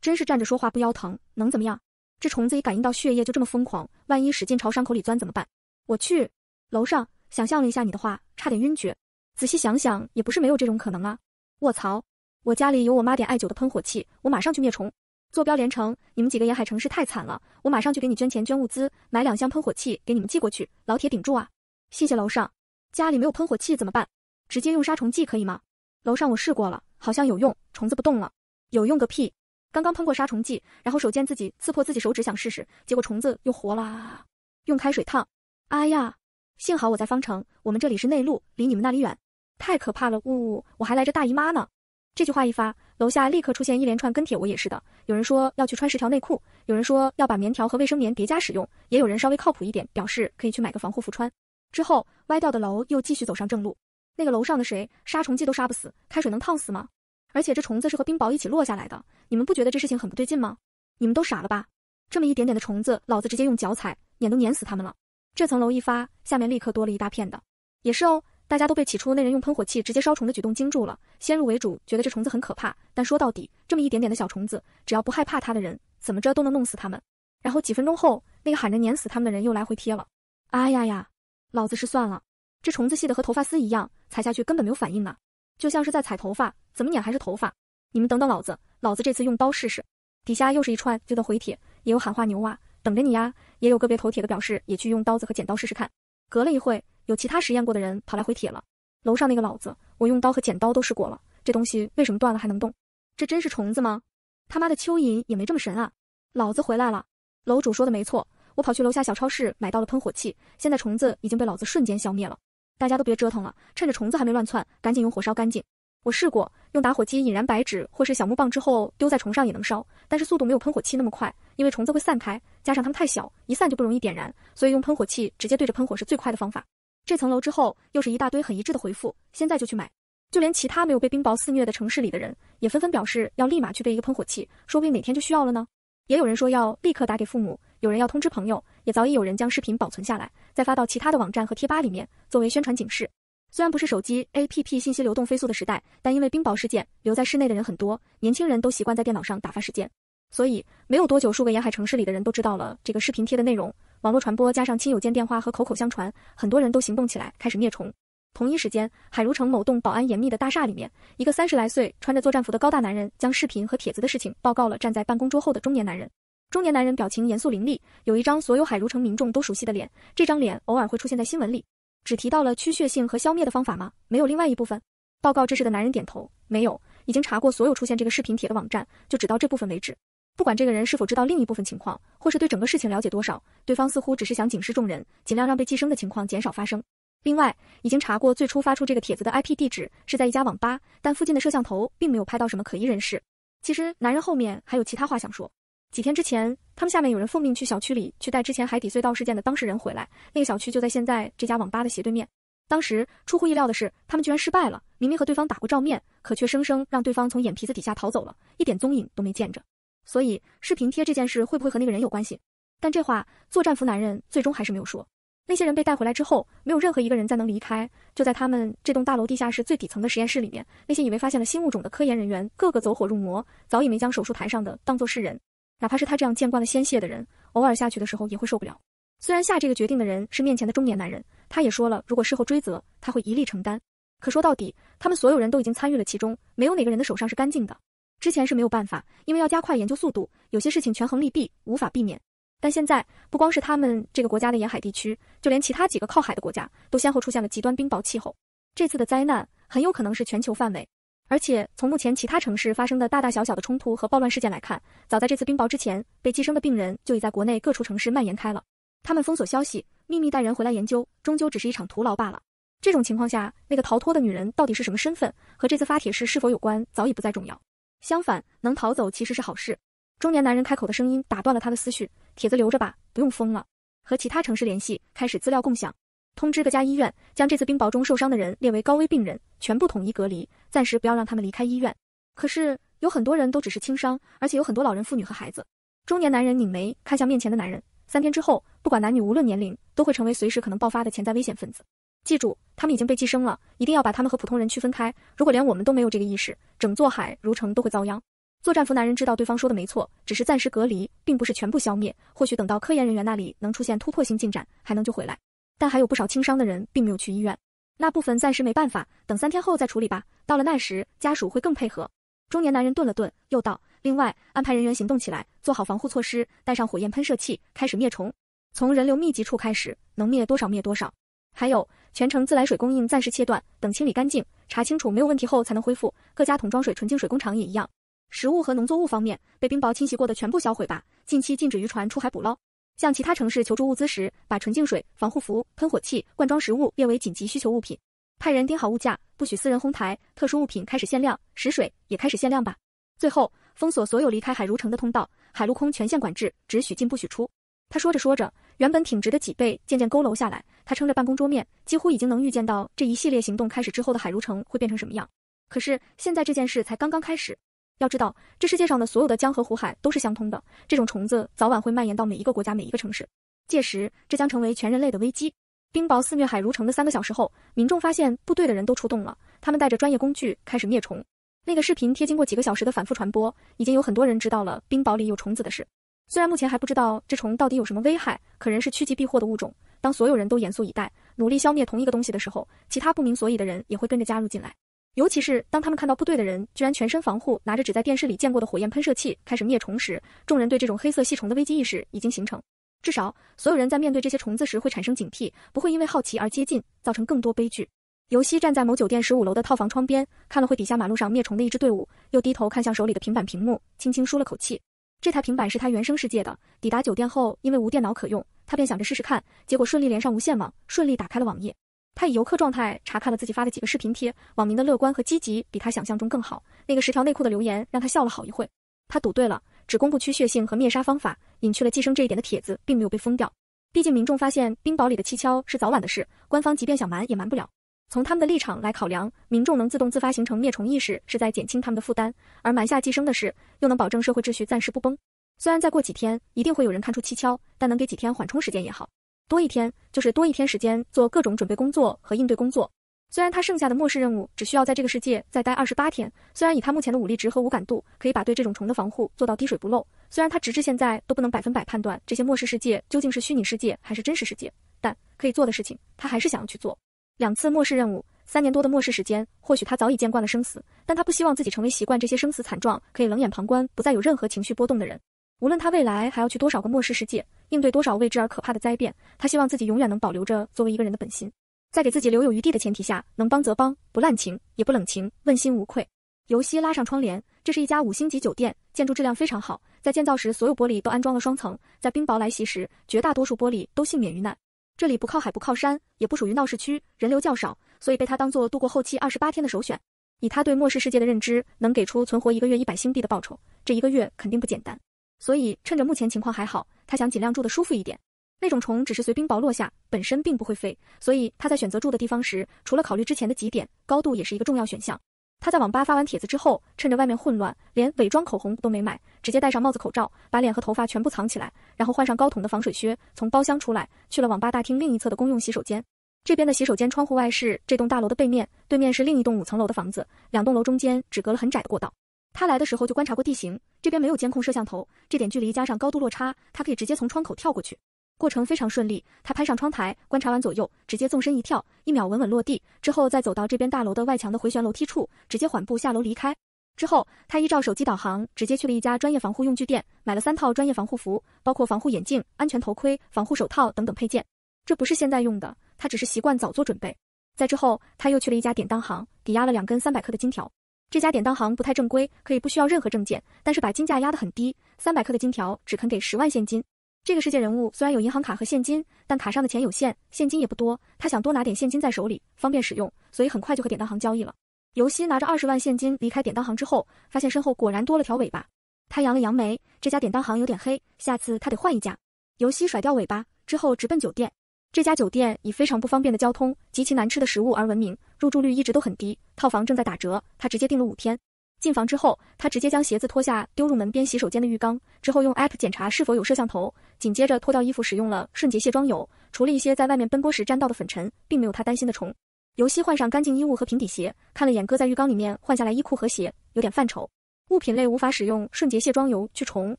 真是站着说话不腰疼，能怎么样？这虫子一感应到血液，就这么疯狂，万一使劲朝伤口里钻怎么办？我去，楼上，想象了一下你的话，差点晕厥。仔细想想，也不是没有这种可能啊。卧槽，我家里有我妈点艾灸的喷火器，我马上去灭虫。坐标连城，你们几个沿海城市太惨了，我马上去给你捐钱捐物资，买两箱喷火器给你们寄过去。老铁顶住啊！谢谢楼上，家里没有喷火器怎么办？直接用杀虫剂可以吗？楼上我试过了，好像有用，虫子不动了。有用个屁！刚刚喷过杀虫剂，然后手贱自己刺破自己手指想试试，结果虫子又活了。用开水烫，哎呀！幸好我在方城，我们这里是内陆，离你们那里远。太可怕了，呜呜！我还来着大姨妈呢。这句话一发，楼下立刻出现一连串跟帖。我也是的，有人说要去穿十条内裤，有人说要把棉条和卫生棉叠加使用，也有人稍微靠谱一点，表示可以去买个防护服穿。之后歪掉的楼又继续走上正路。那个楼上的谁，杀虫剂都杀不死，开水能烫死吗？而且这虫子是和冰雹一起落下来的，你们不觉得这事情很不对劲吗？你们都傻了吧？这么一点点的虫子，老子直接用脚踩，碾都碾死他们了。这层楼一发，下面立刻多了一大片的。也是哦，大家都被起初那人用喷火器直接烧虫的举动惊住了，先入为主觉得这虫子很可怕。但说到底，这么一点点的小虫子，只要不害怕它的人，怎么着都能弄死他们。然后几分钟后，那个喊着碾死他们的人又来回贴了。啊呀呀，老子失算了。这虫子细的和头发丝一样，踩下去根本没有反应呢，就像是在踩头发，怎么碾还是头发。你们等等老子，老子这次用刀试试。底下又是一串，就得回帖，也有喊话牛啊，等着你呀。也有个别头铁的表示也去用刀子和剪刀试试看。隔了一会，有其他实验过的人跑来回帖了。楼上那个老子，我用刀和剪刀都试过了，这东西为什么断了还能动？这真是虫子吗？他妈的蚯蚓也没这么神啊！老子回来了，楼主说的没错，我跑去楼下小超市买到了喷火器，现在虫子已经被老子瞬间消灭了。大家都别折腾了，趁着虫子还没乱窜，赶紧用火烧干净。我试过用打火机引燃白纸或是小木棒之后丢在虫上也能烧，但是速度没有喷火器那么快，因为虫子会散开，加上它们太小，一散就不容易点燃，所以用喷火器直接对着喷火是最快的方法。这层楼之后又是一大堆很一致的回复，现在就去买。就连其他没有被冰雹肆虐的城市里的人，也纷纷表示要立马去备一个喷火器，说不定哪天就需要了呢。也有人说要立刻打给父母。有人要通知朋友，也早已有人将视频保存下来，再发到其他的网站和贴吧里面，作为宣传警示。虽然不是手机 APP 信息流动飞速的时代，但因为冰雹事件留在室内的人很多，年轻人都习惯在电脑上打发时间，所以没有多久，数个沿海城市里的人都知道了这个视频贴的内容。网络传播加上亲友间电话和口口相传，很多人都行动起来开始灭虫。同一时间，海如城某栋保安严密的大厦里面，一个三十来岁穿着作战服的高大男人将视频和帖子的事情报告了站在办公桌后的中年男人。中年男人表情严肃凌厉，有一张所有海如城民众都熟悉的脸。这张脸偶尔会出现在新闻里。只提到了驱血性和消灭的方法吗？没有另外一部分？报告这事的男人点头，没有。已经查过所有出现这个视频帖的网站，就只到这部分为止。不管这个人是否知道另一部分情况，或是对整个事情了解多少，对方似乎只是想警示众人，尽量让被寄生的情况减少发生。另外，已经查过最初发出这个帖子的 IP 地址是在一家网吧，但附近的摄像头并没有拍到什么可疑人士。其实，男人后面还有其他话想说。几天之前，他们下面有人奉命去小区里去带之前海底隧道事件的当事人回来。那个小区就在现在这家网吧的斜对面。当时出乎意料的是，他们居然失败了。明明和对方打过照面，可却生生让对方从眼皮子底下逃走了，一点踪影都没见着。所以，视频贴这件事会不会和那个人有关系？但这话，作战服男人最终还是没有说。那些人被带回来之后，没有任何一个人再能离开。就在他们这栋大楼地下室最底层的实验室里面，那些以为发现了新物种的科研人员，个个走火入魔，早已没将手术台上的当作是人。哪怕是他这样见惯了鲜血的人，偶尔下去的时候也会受不了。虽然下这个决定的人是面前的中年男人，他也说了，如果事后追责，他会一力承担。可说到底，他们所有人都已经参与了其中，没有哪个人的手上是干净的。之前是没有办法，因为要加快研究速度，有些事情权衡利弊无法避免。但现在，不光是他们这个国家的沿海地区，就连其他几个靠海的国家，都先后出现了极端冰雹气候。这次的灾难很有可能是全球范围。而且从目前其他城市发生的大大小小的冲突和暴乱事件来看，早在这次冰雹之前，被寄生的病人就已在国内各处城市蔓延开了。他们封锁消息，秘密带人回来研究，终究只是一场徒劳罢了。这种情况下，那个逃脱的女人到底是什么身份，和这次发帖是是否有关，早已不再重要。相反，能逃走其实是好事。中年男人开口的声音打断了他的思绪，帖子留着吧，不用封了，和其他城市联系，开始资料共享。通知各家医院，将这次冰雹中受伤的人列为高危病人，全部统一隔离，暂时不要让他们离开医院。可是有很多人都只是轻伤，而且有很多老人、妇女和孩子。中年男人拧眉看向面前的男人。三天之后，不管男女，无论年龄，都会成为随时可能爆发的潜在危险分子。记住，他们已经被寄生了，一定要把他们和普通人区分开。如果连我们都没有这个意识，整座海如城都会遭殃。作战服男人知道对方说的没错，只是暂时隔离，并不是全部消灭。或许等到科研人员那里能出现突破性进展，还能救回来。但还有不少轻伤的人并没有去医院，那部分暂时没办法，等三天后再处理吧。到了那时，家属会更配合。中年男人顿了顿，又道：“另外，安排人员行动起来，做好防护措施，带上火焰喷射器，开始灭虫。从人流密集处开始，能灭多少灭多少。还有，全程自来水供应暂时切断，等清理干净、查清楚没有问题后才能恢复。各家桶装水、纯净水工厂也一样。食物和农作物方面，被冰雹侵袭过的全部销毁吧。近期禁止渔船出海捕捞。”向其他城市求助物资时，把纯净水、防护服、喷火器、罐装食物列为紧急需求物品，派人盯好物价，不许私人哄抬。特殊物品开始限量，食水也开始限量吧。最后，封锁所有离开海如城的通道，海陆空全线管制，只许进不许出。他说着说着，原本挺直的脊背渐渐佝偻下来。他撑着办公桌面，几乎已经能预见到这一系列行动开始之后的海如城会变成什么样。可是现在这件事才刚刚开始。要知道，这世界上的所有的江河湖海都是相通的，这种虫子早晚会蔓延到每一个国家、每一个城市，届时这将成为全人类的危机。冰雹肆虐海如城的三个小时后，民众发现部队的人都出动了，他们带着专业工具开始灭虫。那个视频贴经过几个小时的反复传播，已经有很多人知道了冰雹里有虫子的事。虽然目前还不知道这虫到底有什么危害，可人是趋吉避祸的物种，当所有人都严肃以待，努力消灭同一个东西的时候，其他不明所以的人也会跟着加入进来。尤其是当他们看到部队的人居然全身防护，拿着只在电视里见过的火焰喷射器开始灭虫时，众人对这种黑色细虫的危机意识已经形成。至少，所有人在面对这些虫子时会产生警惕，不会因为好奇而接近，造成更多悲剧。尤西站在某酒店十五楼的套房窗边，看了会底下马路上灭虫的一支队伍，又低头看向手里的平板屏幕，轻轻舒了口气。这台平板是他原生世界的，抵达酒店后因为无电脑可用，他便想着试试看，结果顺利连上无线网，顺利打开了网页。他以游客状态查看了自己发的几个视频贴，网民的乐观和积极比他想象中更好。那个十条内裤的留言让他笑了好一会。他赌对了，只公布区血性和灭杀方法，隐去了寄生这一点的帖子并没有被封掉。毕竟民众发现冰雹里的蹊跷是早晚的事，官方即便想瞒也瞒不了。从他们的立场来考量，民众能自动自发形成灭虫意识，是在减轻他们的负担；而瞒下寄生的事，又能保证社会秩序暂时不崩。虽然再过几天一定会有人看出蹊跷，但能给几天缓冲时间也好。多一天就是多一天时间做各种准备工作和应对工作。虽然他剩下的末世任务只需要在这个世界再待二十八天，虽然以他目前的武力值和无感度，可以把对这种虫的防护做到滴水不漏，虽然他直至现在都不能百分百判断这些末世世界究竟是虚拟世界还是真实世界，但可以做的事情，他还是想要去做。两次末世任务，三年多的末世时间，或许他早已见惯了生死，但他不希望自己成为习惯这些生死惨状，可以冷眼旁观，不再有任何情绪波动的人。无论他未来还要去多少个末世世界，应对多少未知而可怕的灾变，他希望自己永远能保留着作为一个人的本心，在给自己留有余地的前提下，能帮则帮，不滥情也不冷情，问心无愧。尤西拉上窗帘，这是一家五星级酒店，建筑质量非常好，在建造时所有玻璃都安装了双层，在冰雹来袭时，绝大多数玻璃都幸免于难。这里不靠海不靠山，也不属于闹市区，人流较少，所以被他当做度过后期二十八天的首选。以他对末世世界的认知，能给出存活一个月一百星币的报酬，这一个月肯定不简单。所以趁着目前情况还好，他想尽量住得舒服一点。那种虫只是随冰雹落下，本身并不会飞，所以他在选择住的地方时，除了考虑之前的几点，高度也是一个重要选项。他在网吧发完帖子之后，趁着外面混乱，连伪装口红都没买，直接戴上帽子口罩，把脸和头发全部藏起来，然后换上高筒的防水靴，从包厢出来，去了网吧大厅另一侧的公用洗手间。这边的洗手间窗户外是这栋大楼的背面，对面是另一栋五层楼的房子，两栋楼中间只隔了很窄的过道。他来的时候就观察过地形，这边没有监控摄像头，这点距离加上高度落差，他可以直接从窗口跳过去，过程非常顺利。他攀上窗台，观察完左右，直接纵身一跳，一秒稳稳落地，之后再走到这边大楼的外墙的回旋楼梯处，直接缓步下楼离开。之后，他依照手机导航，直接去了一家专业防护用具店，买了三套专业防护服，包括防护眼镜、安全头盔、防护手套等等配件。这不是现在用的，他只是习惯早做准备。在之后，他又去了一家典当行，抵押了两根三百克的金条。这家典当行不太正规，可以不需要任何证件，但是把金价压得很低，三百克的金条只肯给十万现金。这个世界人物虽然有银行卡和现金，但卡上的钱有限，现金也不多，他想多拿点现金在手里，方便使用，所以很快就和典当行交易了。尤西拿着二十万现金离开典当行之后，发现身后果然多了条尾巴，他扬了扬眉，这家典当行有点黑，下次他得换一家。尤西甩掉尾巴之后，直奔酒店。这家酒店以非常不方便的交通、极其难吃的食物而闻名，入住率一直都很低。套房正在打折，他直接订了五天。进房之后，他直接将鞋子脱下丢入门边洗手间的浴缸，之后用 App 检查是否有摄像头，紧接着脱掉衣服，使用了瞬洁卸妆油，除了一些在外面奔波时沾到的粉尘，并没有他担心的虫。尤西换上干净衣物和平底鞋，看了眼搁在浴缸里面换下来衣裤和鞋，有点犯愁。物品类无法使用瞬洁卸妆油去虫，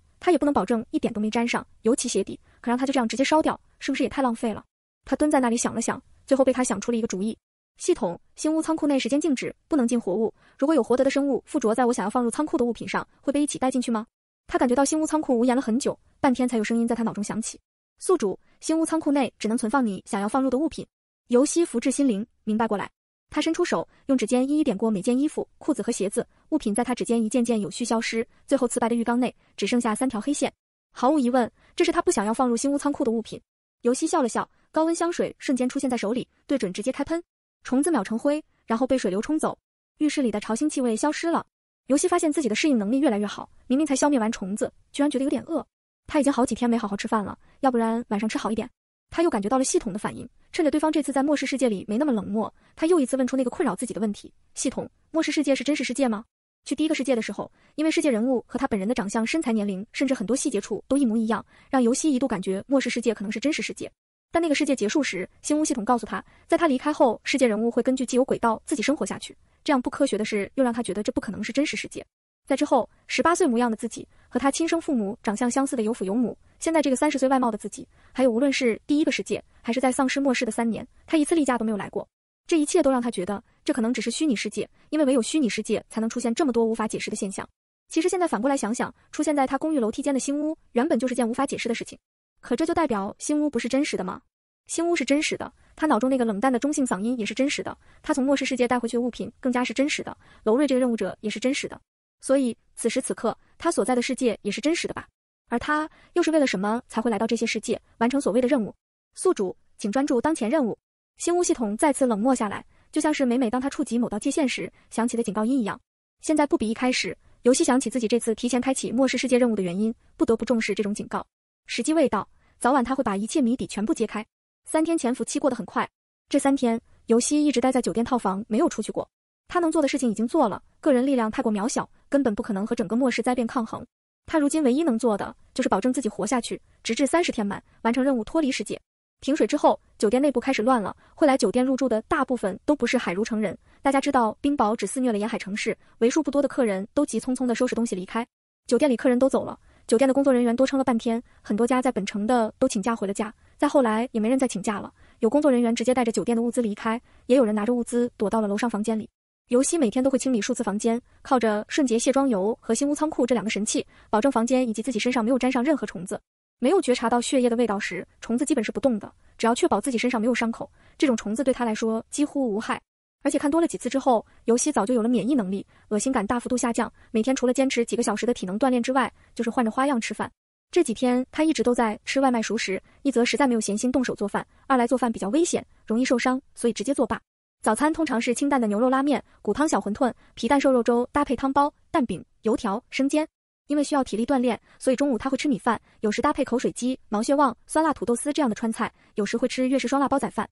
他也不能保证一点都没沾上，尤其鞋底，可让他就这样直接烧掉，是不是也太浪费了？他蹲在那里想了想，最后被他想出了一个主意。系统，新屋仓库内时间静止，不能进活物。如果有活得的生物附着在我想要放入仓库的物品上，会被一起带进去吗？他感觉到新屋仓库无言了很久，半天才有声音在他脑中响起。宿主，新屋仓库内只能存放你想要放入的物品。尤西福至心灵，明白过来。他伸出手，用指尖一一点过每件衣服、裤子和鞋子，物品在他指尖一件件有序消失。最后，瓷白的浴缸内只剩下三条黑线。毫无疑问，这是他不想要放入新屋仓库的物品。尤西笑了笑。高温香水瞬间出现在手里，对准直接开喷，虫子秒成灰，然后被水流冲走。浴室里的潮腥气味消失了。游其发现自己的适应能力越来越好，明明才消灭完虫子，居然觉得有点饿。他已经好几天没好好吃饭了，要不然晚上吃好一点。他又感觉到了系统的反应，趁着对方这次在末世世界里没那么冷漠，他又一次问出那个困扰自己的问题：系统，末世世界是真实世界吗？去第一个世界的时候，因为世界人物和他本人的长相、身材、年龄，甚至很多细节处都一模一样，让游戏一度感觉末世世界可能是真实世界。但那个世界结束时，星屋系统告诉他，在他离开后，世界人物会根据既有轨道自己生活下去。这样不科学的事，又让他觉得这不可能是真实世界。在之后，十八岁模样的自己和他亲生父母长相相似的有父有母，现在这个三十岁外貌的自己，还有无论是第一个世界还是在丧尸末世的三年，他一次例假都没有来过。这一切都让他觉得这可能只是虚拟世界，因为唯有虚拟世界才能出现这么多无法解释的现象。其实现在反过来想想，出现在他公寓楼梯间的新屋，原本就是件无法解释的事情。可这就代表新屋不是真实的吗？新屋是真实的，他脑中那个冷淡的中性嗓音也是真实的，他从末世世界带回去的物品更加是真实的，楼瑞这个任务者也是真实的。所以此时此刻，他所在的世界也是真实的吧？而他又是为了什么才会来到这些世界，完成所谓的任务？宿主，请专注当前任务。新屋系统再次冷漠下来，就像是每每当他触及某道界限时响起的警告音一样。现在不比一开始，游戏想起自己这次提前开启末世世界任务的原因，不得不重视这种警告。时机未到，早晚他会把一切谜底全部揭开。三天潜伏期过得很快，这三天尤西一直待在酒店套房，没有出去过。他能做的事情已经做了，个人力量太过渺小，根本不可能和整个末世灾变抗衡。他如今唯一能做的，就是保证自己活下去，直至三十天满，完成任务，脱离世界。停水之后，酒店内部开始乱了。会来酒店入住的大部分都不是海如城人，大家知道冰雹只肆虐了沿海城市，为数不多的客人都急匆匆的收拾东西离开。酒店里客人都走了。酒店的工作人员多撑了半天，很多家在本城的都请假回了家，再后来也没人再请假了。有工作人员直接带着酒店的物资离开，也有人拿着物资躲到了楼上房间里。尤溪每天都会清理数次房间，靠着瞬洁卸妆油和新屋仓库这两个神器，保证房间以及自己身上没有沾上任何虫子。没有觉察到血液的味道时，虫子基本是不动的。只要确保自己身上没有伤口，这种虫子对他来说几乎无害。而且看多了几次之后，尤戏早就有了免疫能力，恶心感大幅度下降。每天除了坚持几个小时的体能锻炼之外，就是换着花样吃饭。这几天他一直都在吃外卖熟食，一则实在没有闲心动手做饭，二来做饭比较危险，容易受伤，所以直接作罢。早餐通常是清淡的牛肉拉面、骨汤小馄饨、皮蛋瘦肉粥，搭配汤包、蛋饼、油条、生煎。因为需要体力锻炼，所以中午他会吃米饭，有时搭配口水鸡、毛血旺、酸辣土豆丝这样的川菜，有时会吃粤式双辣煲仔饭。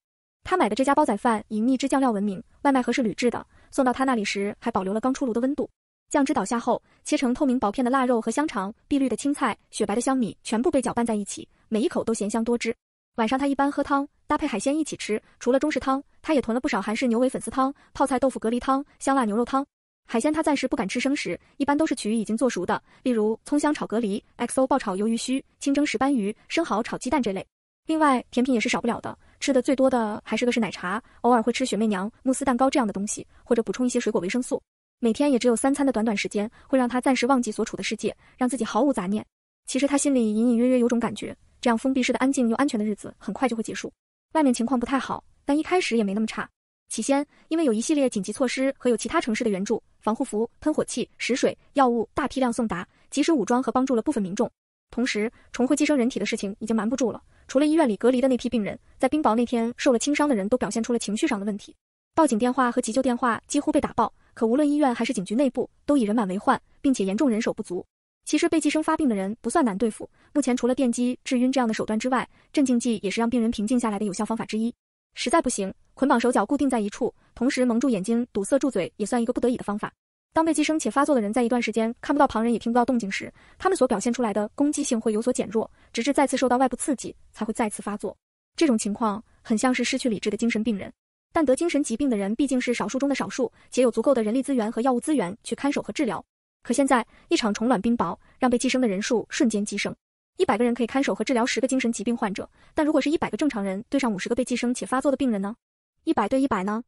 他买的这家煲仔饭以秘制酱料闻名，外卖盒是铝制的，送到他那里时还保留了刚出炉的温度。酱汁倒下后，切成透明薄片的腊肉和香肠，碧绿的青菜，雪白的香米，全部被搅拌在一起，每一口都咸香多汁。晚上他一般喝汤，搭配海鲜一起吃。除了中式汤，他也囤了不少韩式牛尾粉丝汤、泡菜豆腐蛤蜊汤、香辣牛肉汤。海鲜他暂时不敢吃生食，一般都是取已经做熟的，例如葱香炒蛤蜊、xo 爆炒鱿鱼须、清蒸石斑鱼、生蚝炒鸡蛋这类。另外，甜品也是少不了的。吃的最多的还是个是奶茶，偶尔会吃雪媚娘、慕斯蛋糕这样的东西，或者补充一些水果维生素。每天也只有三餐的短短时间，会让他暂时忘记所处的世界，让自己毫无杂念。其实他心里隐隐约约有种感觉，这样封闭式的安静又安全的日子很快就会结束。外面情况不太好，但一开始也没那么差。起先，因为有一系列紧急措施和有其他城市的援助，防护服、喷火器、食水、药物大批量送达，及时武装和帮助了部分民众。同时，重回寄生人体的事情已经瞒不住了。除了医院里隔离的那批病人，在冰雹那天受了轻伤的人都表现出了情绪上的问题，报警电话和急救电话几乎被打爆。可无论医院还是警局内部，都已人满为患，并且严重人手不足。其实被寄生发病的人不算难对付，目前除了电击、致晕这样的手段之外，镇静剂也是让病人平静下来的有效方法之一。实在不行，捆绑手脚固定在一处，同时蒙住眼睛、堵塞住嘴，也算一个不得已的方法。当被寄生且发作的人在一段时间看不到旁人也听不到动静时，他们所表现出来的攻击性会有所减弱，直至再次受到外部刺激才会再次发作。这种情况很像是失去理智的精神病人，但得精神疾病的人毕竟是少数中的少数，且有足够的人力资源和药物资源去看守和治疗。可现在一场虫卵冰雹让被寄生的人数瞬间激增，一百个人可以看守和治疗十个精神疾病患者，但如果是一百个正常人对上五十个被寄生且发作的病人呢？一百对一百呢？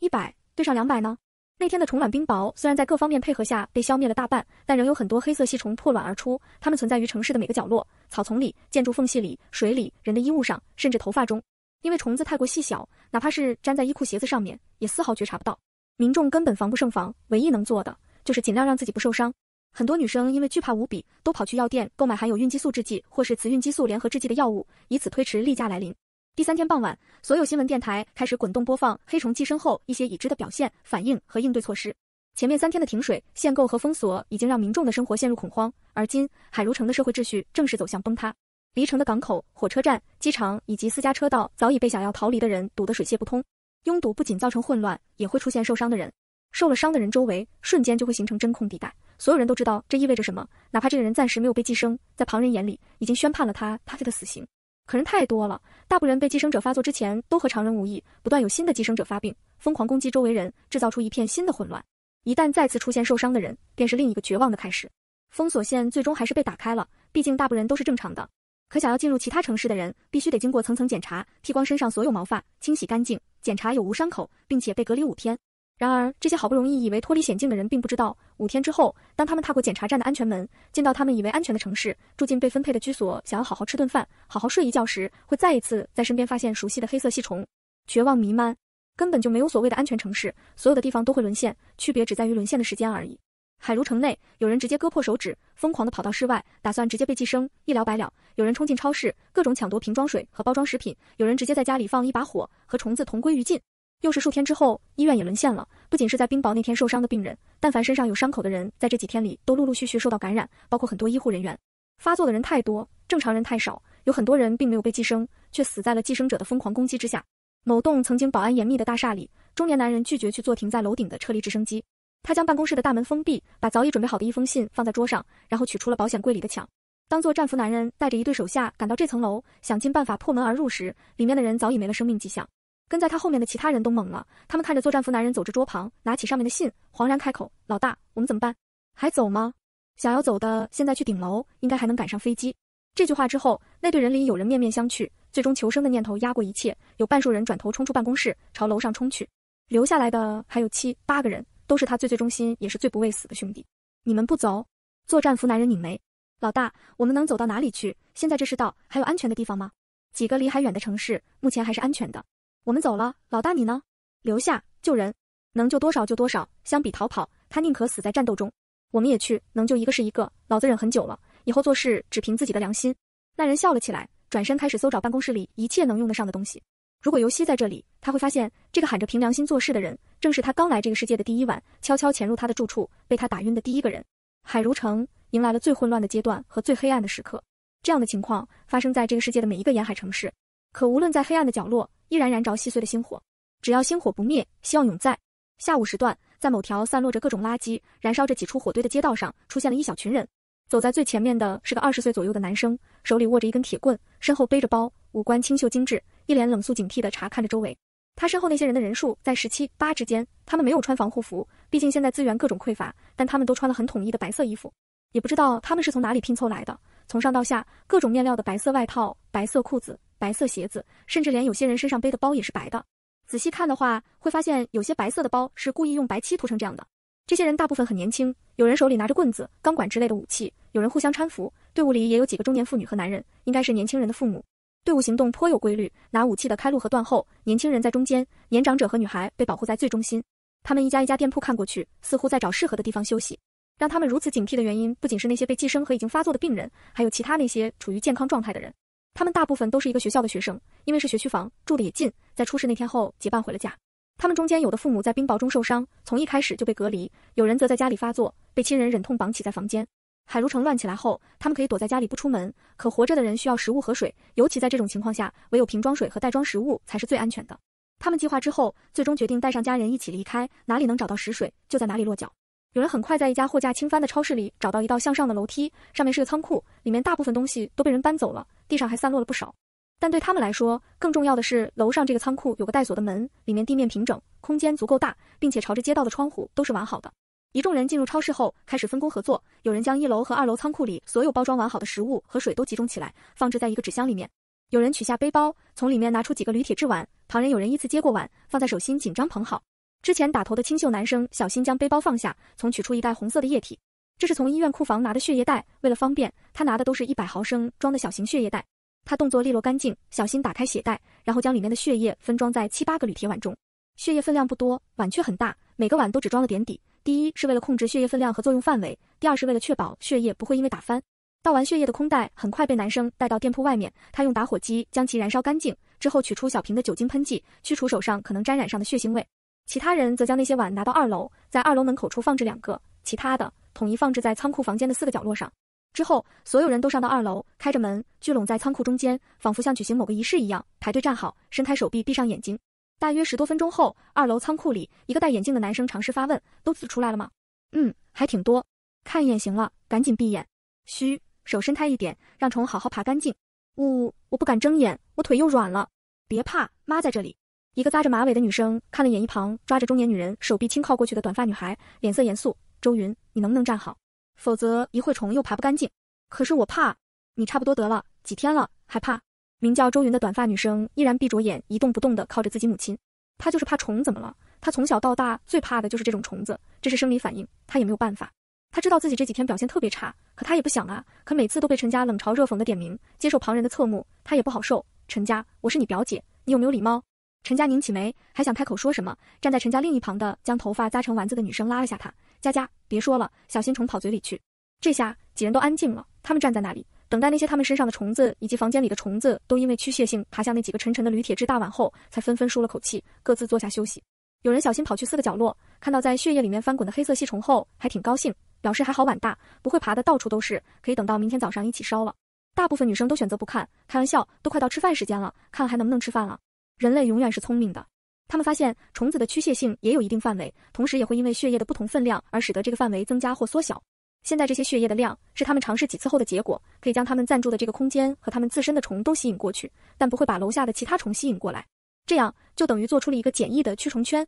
一百对上两百呢？那天的虫卵冰雹虽然在各方面配合下被消灭了大半，但仍有很多黑色细虫破卵而出。它们存在于城市的每个角落、草丛里、建筑缝隙里、水里、人的衣物上，甚至头发中。因为虫子太过细小，哪怕是粘在衣裤、鞋子上面，也丝毫觉察不到。民众根本防不胜防，唯一能做的就是尽量让自己不受伤。很多女生因为惧怕无比，都跑去药店购买含有孕激素制剂或是雌孕激素联合制剂的药物，以此推迟例假来临。第三天傍晚，所有新闻电台开始滚动播放黑虫寄生后一些已知的表现、反应和应对措施。前面三天的停水、限购和封锁已经让民众的生活陷入恐慌，而今海如城的社会秩序正式走向崩塌。离城的港口、火车站、机场以及私家车道早已被想要逃离的人堵得水泄不通。拥堵不仅造成混乱，也会出现受伤的人。受了伤的人周围瞬间就会形成真空地带，所有人都知道这意味着什么。哪怕这个人暂时没有被寄生，在旁人眼里已经宣判了他他的死刑。可人太多了，大部人被寄生者发作之前都和常人无异，不断有新的寄生者发病，疯狂攻击周围人，制造出一片新的混乱。一旦再次出现受伤的人，便是另一个绝望的开始。封锁线最终还是被打开了，毕竟大部人都是正常的。可想要进入其他城市的人，必须得经过层层检查，剃光身上所有毛发，清洗干净，检查有无伤口，并且被隔离五天。然而这些好不容易以为脱离险境的人，并不知道。五天之后，当他们踏过检查站的安全门，进到他们以为安全的城市，住进被分配的居所，想要好好吃顿饭，好好睡一觉时，会再一次在身边发现熟悉的黑色细虫。绝望弥漫，根本就没有所谓的安全城市，所有的地方都会沦陷，区别只在于沦陷的时间而已。海如城内，有人直接割破手指，疯狂的跑到室外，打算直接被寄生，一了百了；有人冲进超市，各种抢夺瓶装水和包装食品；有人直接在家里放一把火，和虫子同归于尽。又是数天之后，医院也沦陷了。不仅是在冰雹那天受伤的病人，但凡身上有伤口的人，在这几天里都陆陆续续受到感染，包括很多医护人员。发作的人太多，正常人太少，有很多人并没有被寄生，却死在了寄生者的疯狂攻击之下。某栋曾经保安严密的大厦里，中年男人拒绝去坐停在楼顶的撤离直升机，他将办公室的大门封闭，把早已准备好的一封信放在桌上，然后取出了保险柜里的枪，当做战俘。男人带着一对手下赶到这层楼，想尽办法破门而入时，里面的人早已没了生命迹象。跟在他后面的其他人都懵了，他们看着作战服男人走至桌旁，拿起上面的信，惶然开口：“老大，我们怎么办？还走吗？”想要走的现在去顶楼，应该还能赶上飞机。这句话之后，那队人里有人面面相觑，最终求生的念头压过一切，有半数人转头冲出办公室，朝楼上冲去。留下来的还有七八个人，都是他最最忠心也是最不畏死的兄弟。你们不走？作战服男人拧眉：“老大，我们能走到哪里去？现在这世道还有安全的地方吗？”几个离海远的城市目前还是安全的。我们走了，老大你呢？留下救人，能救多少救多少。相比逃跑，他宁可死在战斗中。我们也去，能救一个是一个。老子忍很久了，以后做事只凭自己的良心。那人笑了起来，转身开始搜找办公室里一切能用得上的东西。如果尤熙在这里，他会发现这个喊着凭良心做事的人，正是他刚来这个世界的第一晚，悄悄潜入他的住处被他打晕的第一个人。海如城迎来了最混乱的阶段和最黑暗的时刻。这样的情况发生在这个世界的每一个沿海城市，可无论在黑暗的角落。依然燃着细碎的星火，只要星火不灭，希望永在。下午时段，在某条散落着各种垃圾、燃烧着几处火堆的街道上，出现了一小群人。走在最前面的是个二十岁左右的男生，手里握着一根铁棍，身后背着包，五官清秀精致，一脸冷肃警惕地查看着周围。他身后那些人的人数在十七八之间，他们没有穿防护服，毕竟现在资源各种匮乏，但他们都穿了很统一的白色衣服，也不知道他们是从哪里拼凑来的。从上到下，各种面料的白色外套、白色裤子。白色鞋子，甚至连有些人身上背的包也是白的。仔细看的话，会发现有些白色的包是故意用白漆涂成这样的。这些人大部分很年轻，有人手里拿着棍子、钢管之类的武器，有人互相搀扶。队伍里也有几个中年妇女和男人，应该是年轻人的父母。队伍行动颇有规律，拿武器的开路和断后，年轻人在中间，年长者和女孩被保护在最中心。他们一家一家店铺看过去，似乎在找适合的地方休息。让他们如此警惕的原因，不仅是那些被寄生和已经发作的病人，还有其他那些处于健康状态的人。他们大部分都是一个学校的学生，因为是学区房，住的也近，在出事那天后结伴回了家。他们中间有的父母在冰雹中受伤，从一开始就被隔离；有人则在家里发作，被亲人忍痛绑起在房间。海如城乱起来后，他们可以躲在家里不出门，可活着的人需要食物和水，尤其在这种情况下，唯有瓶装水和袋装食物才是最安全的。他们计划之后，最终决定带上家人一起离开，哪里能找到食水，就在哪里落脚。有人很快在一家货架倾翻的超市里找到一道向上的楼梯，上面是个仓库，里面大部分东西都被人搬走了，地上还散落了不少。但对他们来说，更重要的是楼上这个仓库有个带锁的门，里面地面平整，空间足够大，并且朝着街道的窗户都是完好的。一众人进入超市后，开始分工合作，有人将一楼和二楼仓库里所有包装完好的食物和水都集中起来，放置在一个纸箱里面。有人取下背包，从里面拿出几个铝铁制碗，旁人有人依次接过碗，放在手心，紧张捧好。之前打头的清秀男生小心将背包放下，从取出一袋红色的液体，这是从医院库房拿的血液袋。为了方便，他拿的都是一百毫升装的小型血液袋。他动作利落干净，小心打开血袋，然后将里面的血液分装在七八个铝铁碗中。血液分量不多，碗却很大，每个碗都只装了点底。第一是为了控制血液分量和作用范围，第二是为了确保血液不会因为打翻。倒完血液的空袋很快被男生带到店铺外面，他用打火机将其燃烧干净，之后取出小瓶的酒精喷剂，驱除手上可能沾染上的血腥味。其他人则将那些碗拿到二楼，在二楼门口处放置两个，其他的统一放置在仓库房间的四个角落上。之后，所有人都上到二楼，开着门，聚拢在仓库中间，仿佛像举行某个仪式一样，排队站好，伸开手臂，闭上眼睛。大约十多分钟后，二楼仓库里，一个戴眼镜的男生尝试发问：“都子出来了吗？”“嗯，还挺多，看一眼行了，赶紧闭眼。”“嘘，手伸开一点，让虫好好爬干净。”“呜，我不敢睁眼，我腿又软了。”“别怕，妈在这里。”一个扎着马尾的女生看了眼一旁抓着中年女人手臂轻靠过去的短发女孩，脸色严肃：“周云，你能不能站好？否则一会儿虫又爬不干净。”可是我怕。你差不多得了，几天了还怕？名叫周云的短发女生依然闭着眼，一动不动的靠着自己母亲。她就是怕虫，怎么了？她从小到大最怕的就是这种虫子，这是生理反应，她也没有办法。她知道自己这几天表现特别差，可她也不想啊。可每次都被陈家冷嘲热讽的点名，接受旁人的侧目，她也不好受。陈家，我是你表姐，你有没有礼貌？陈佳拧起眉，还想开口说什么，站在陈家另一旁的将头发扎成丸子的女生拉了下她：“佳佳，别说了，小心虫跑嘴里去。”这下几人都安静了，他们站在那里，等待那些他们身上的虫子以及房间里的虫子都因为驱血性爬向那几个沉沉的铝铁制大碗后，才纷纷舒了口气，各自坐下休息。有人小心跑去四个角落，看到在血液里面翻滚的黑色细虫后，还挺高兴，表示还好碗大，不会爬的到处都是，可以等到明天早上一起烧了。大部分女生都选择不看，开玩笑，都快到吃饭时间了，看还能不能吃饭了。人类永远是聪明的。他们发现，虫子的驱泄性也有一定范围，同时也会因为血液的不同分量而使得这个范围增加或缩小。现在这些血液的量是他们尝试几次后的结果，可以将他们暂住的这个空间和他们自身的虫都吸引过去，但不会把楼下的其他虫吸引过来。这样就等于做出了一个简易的驱虫圈。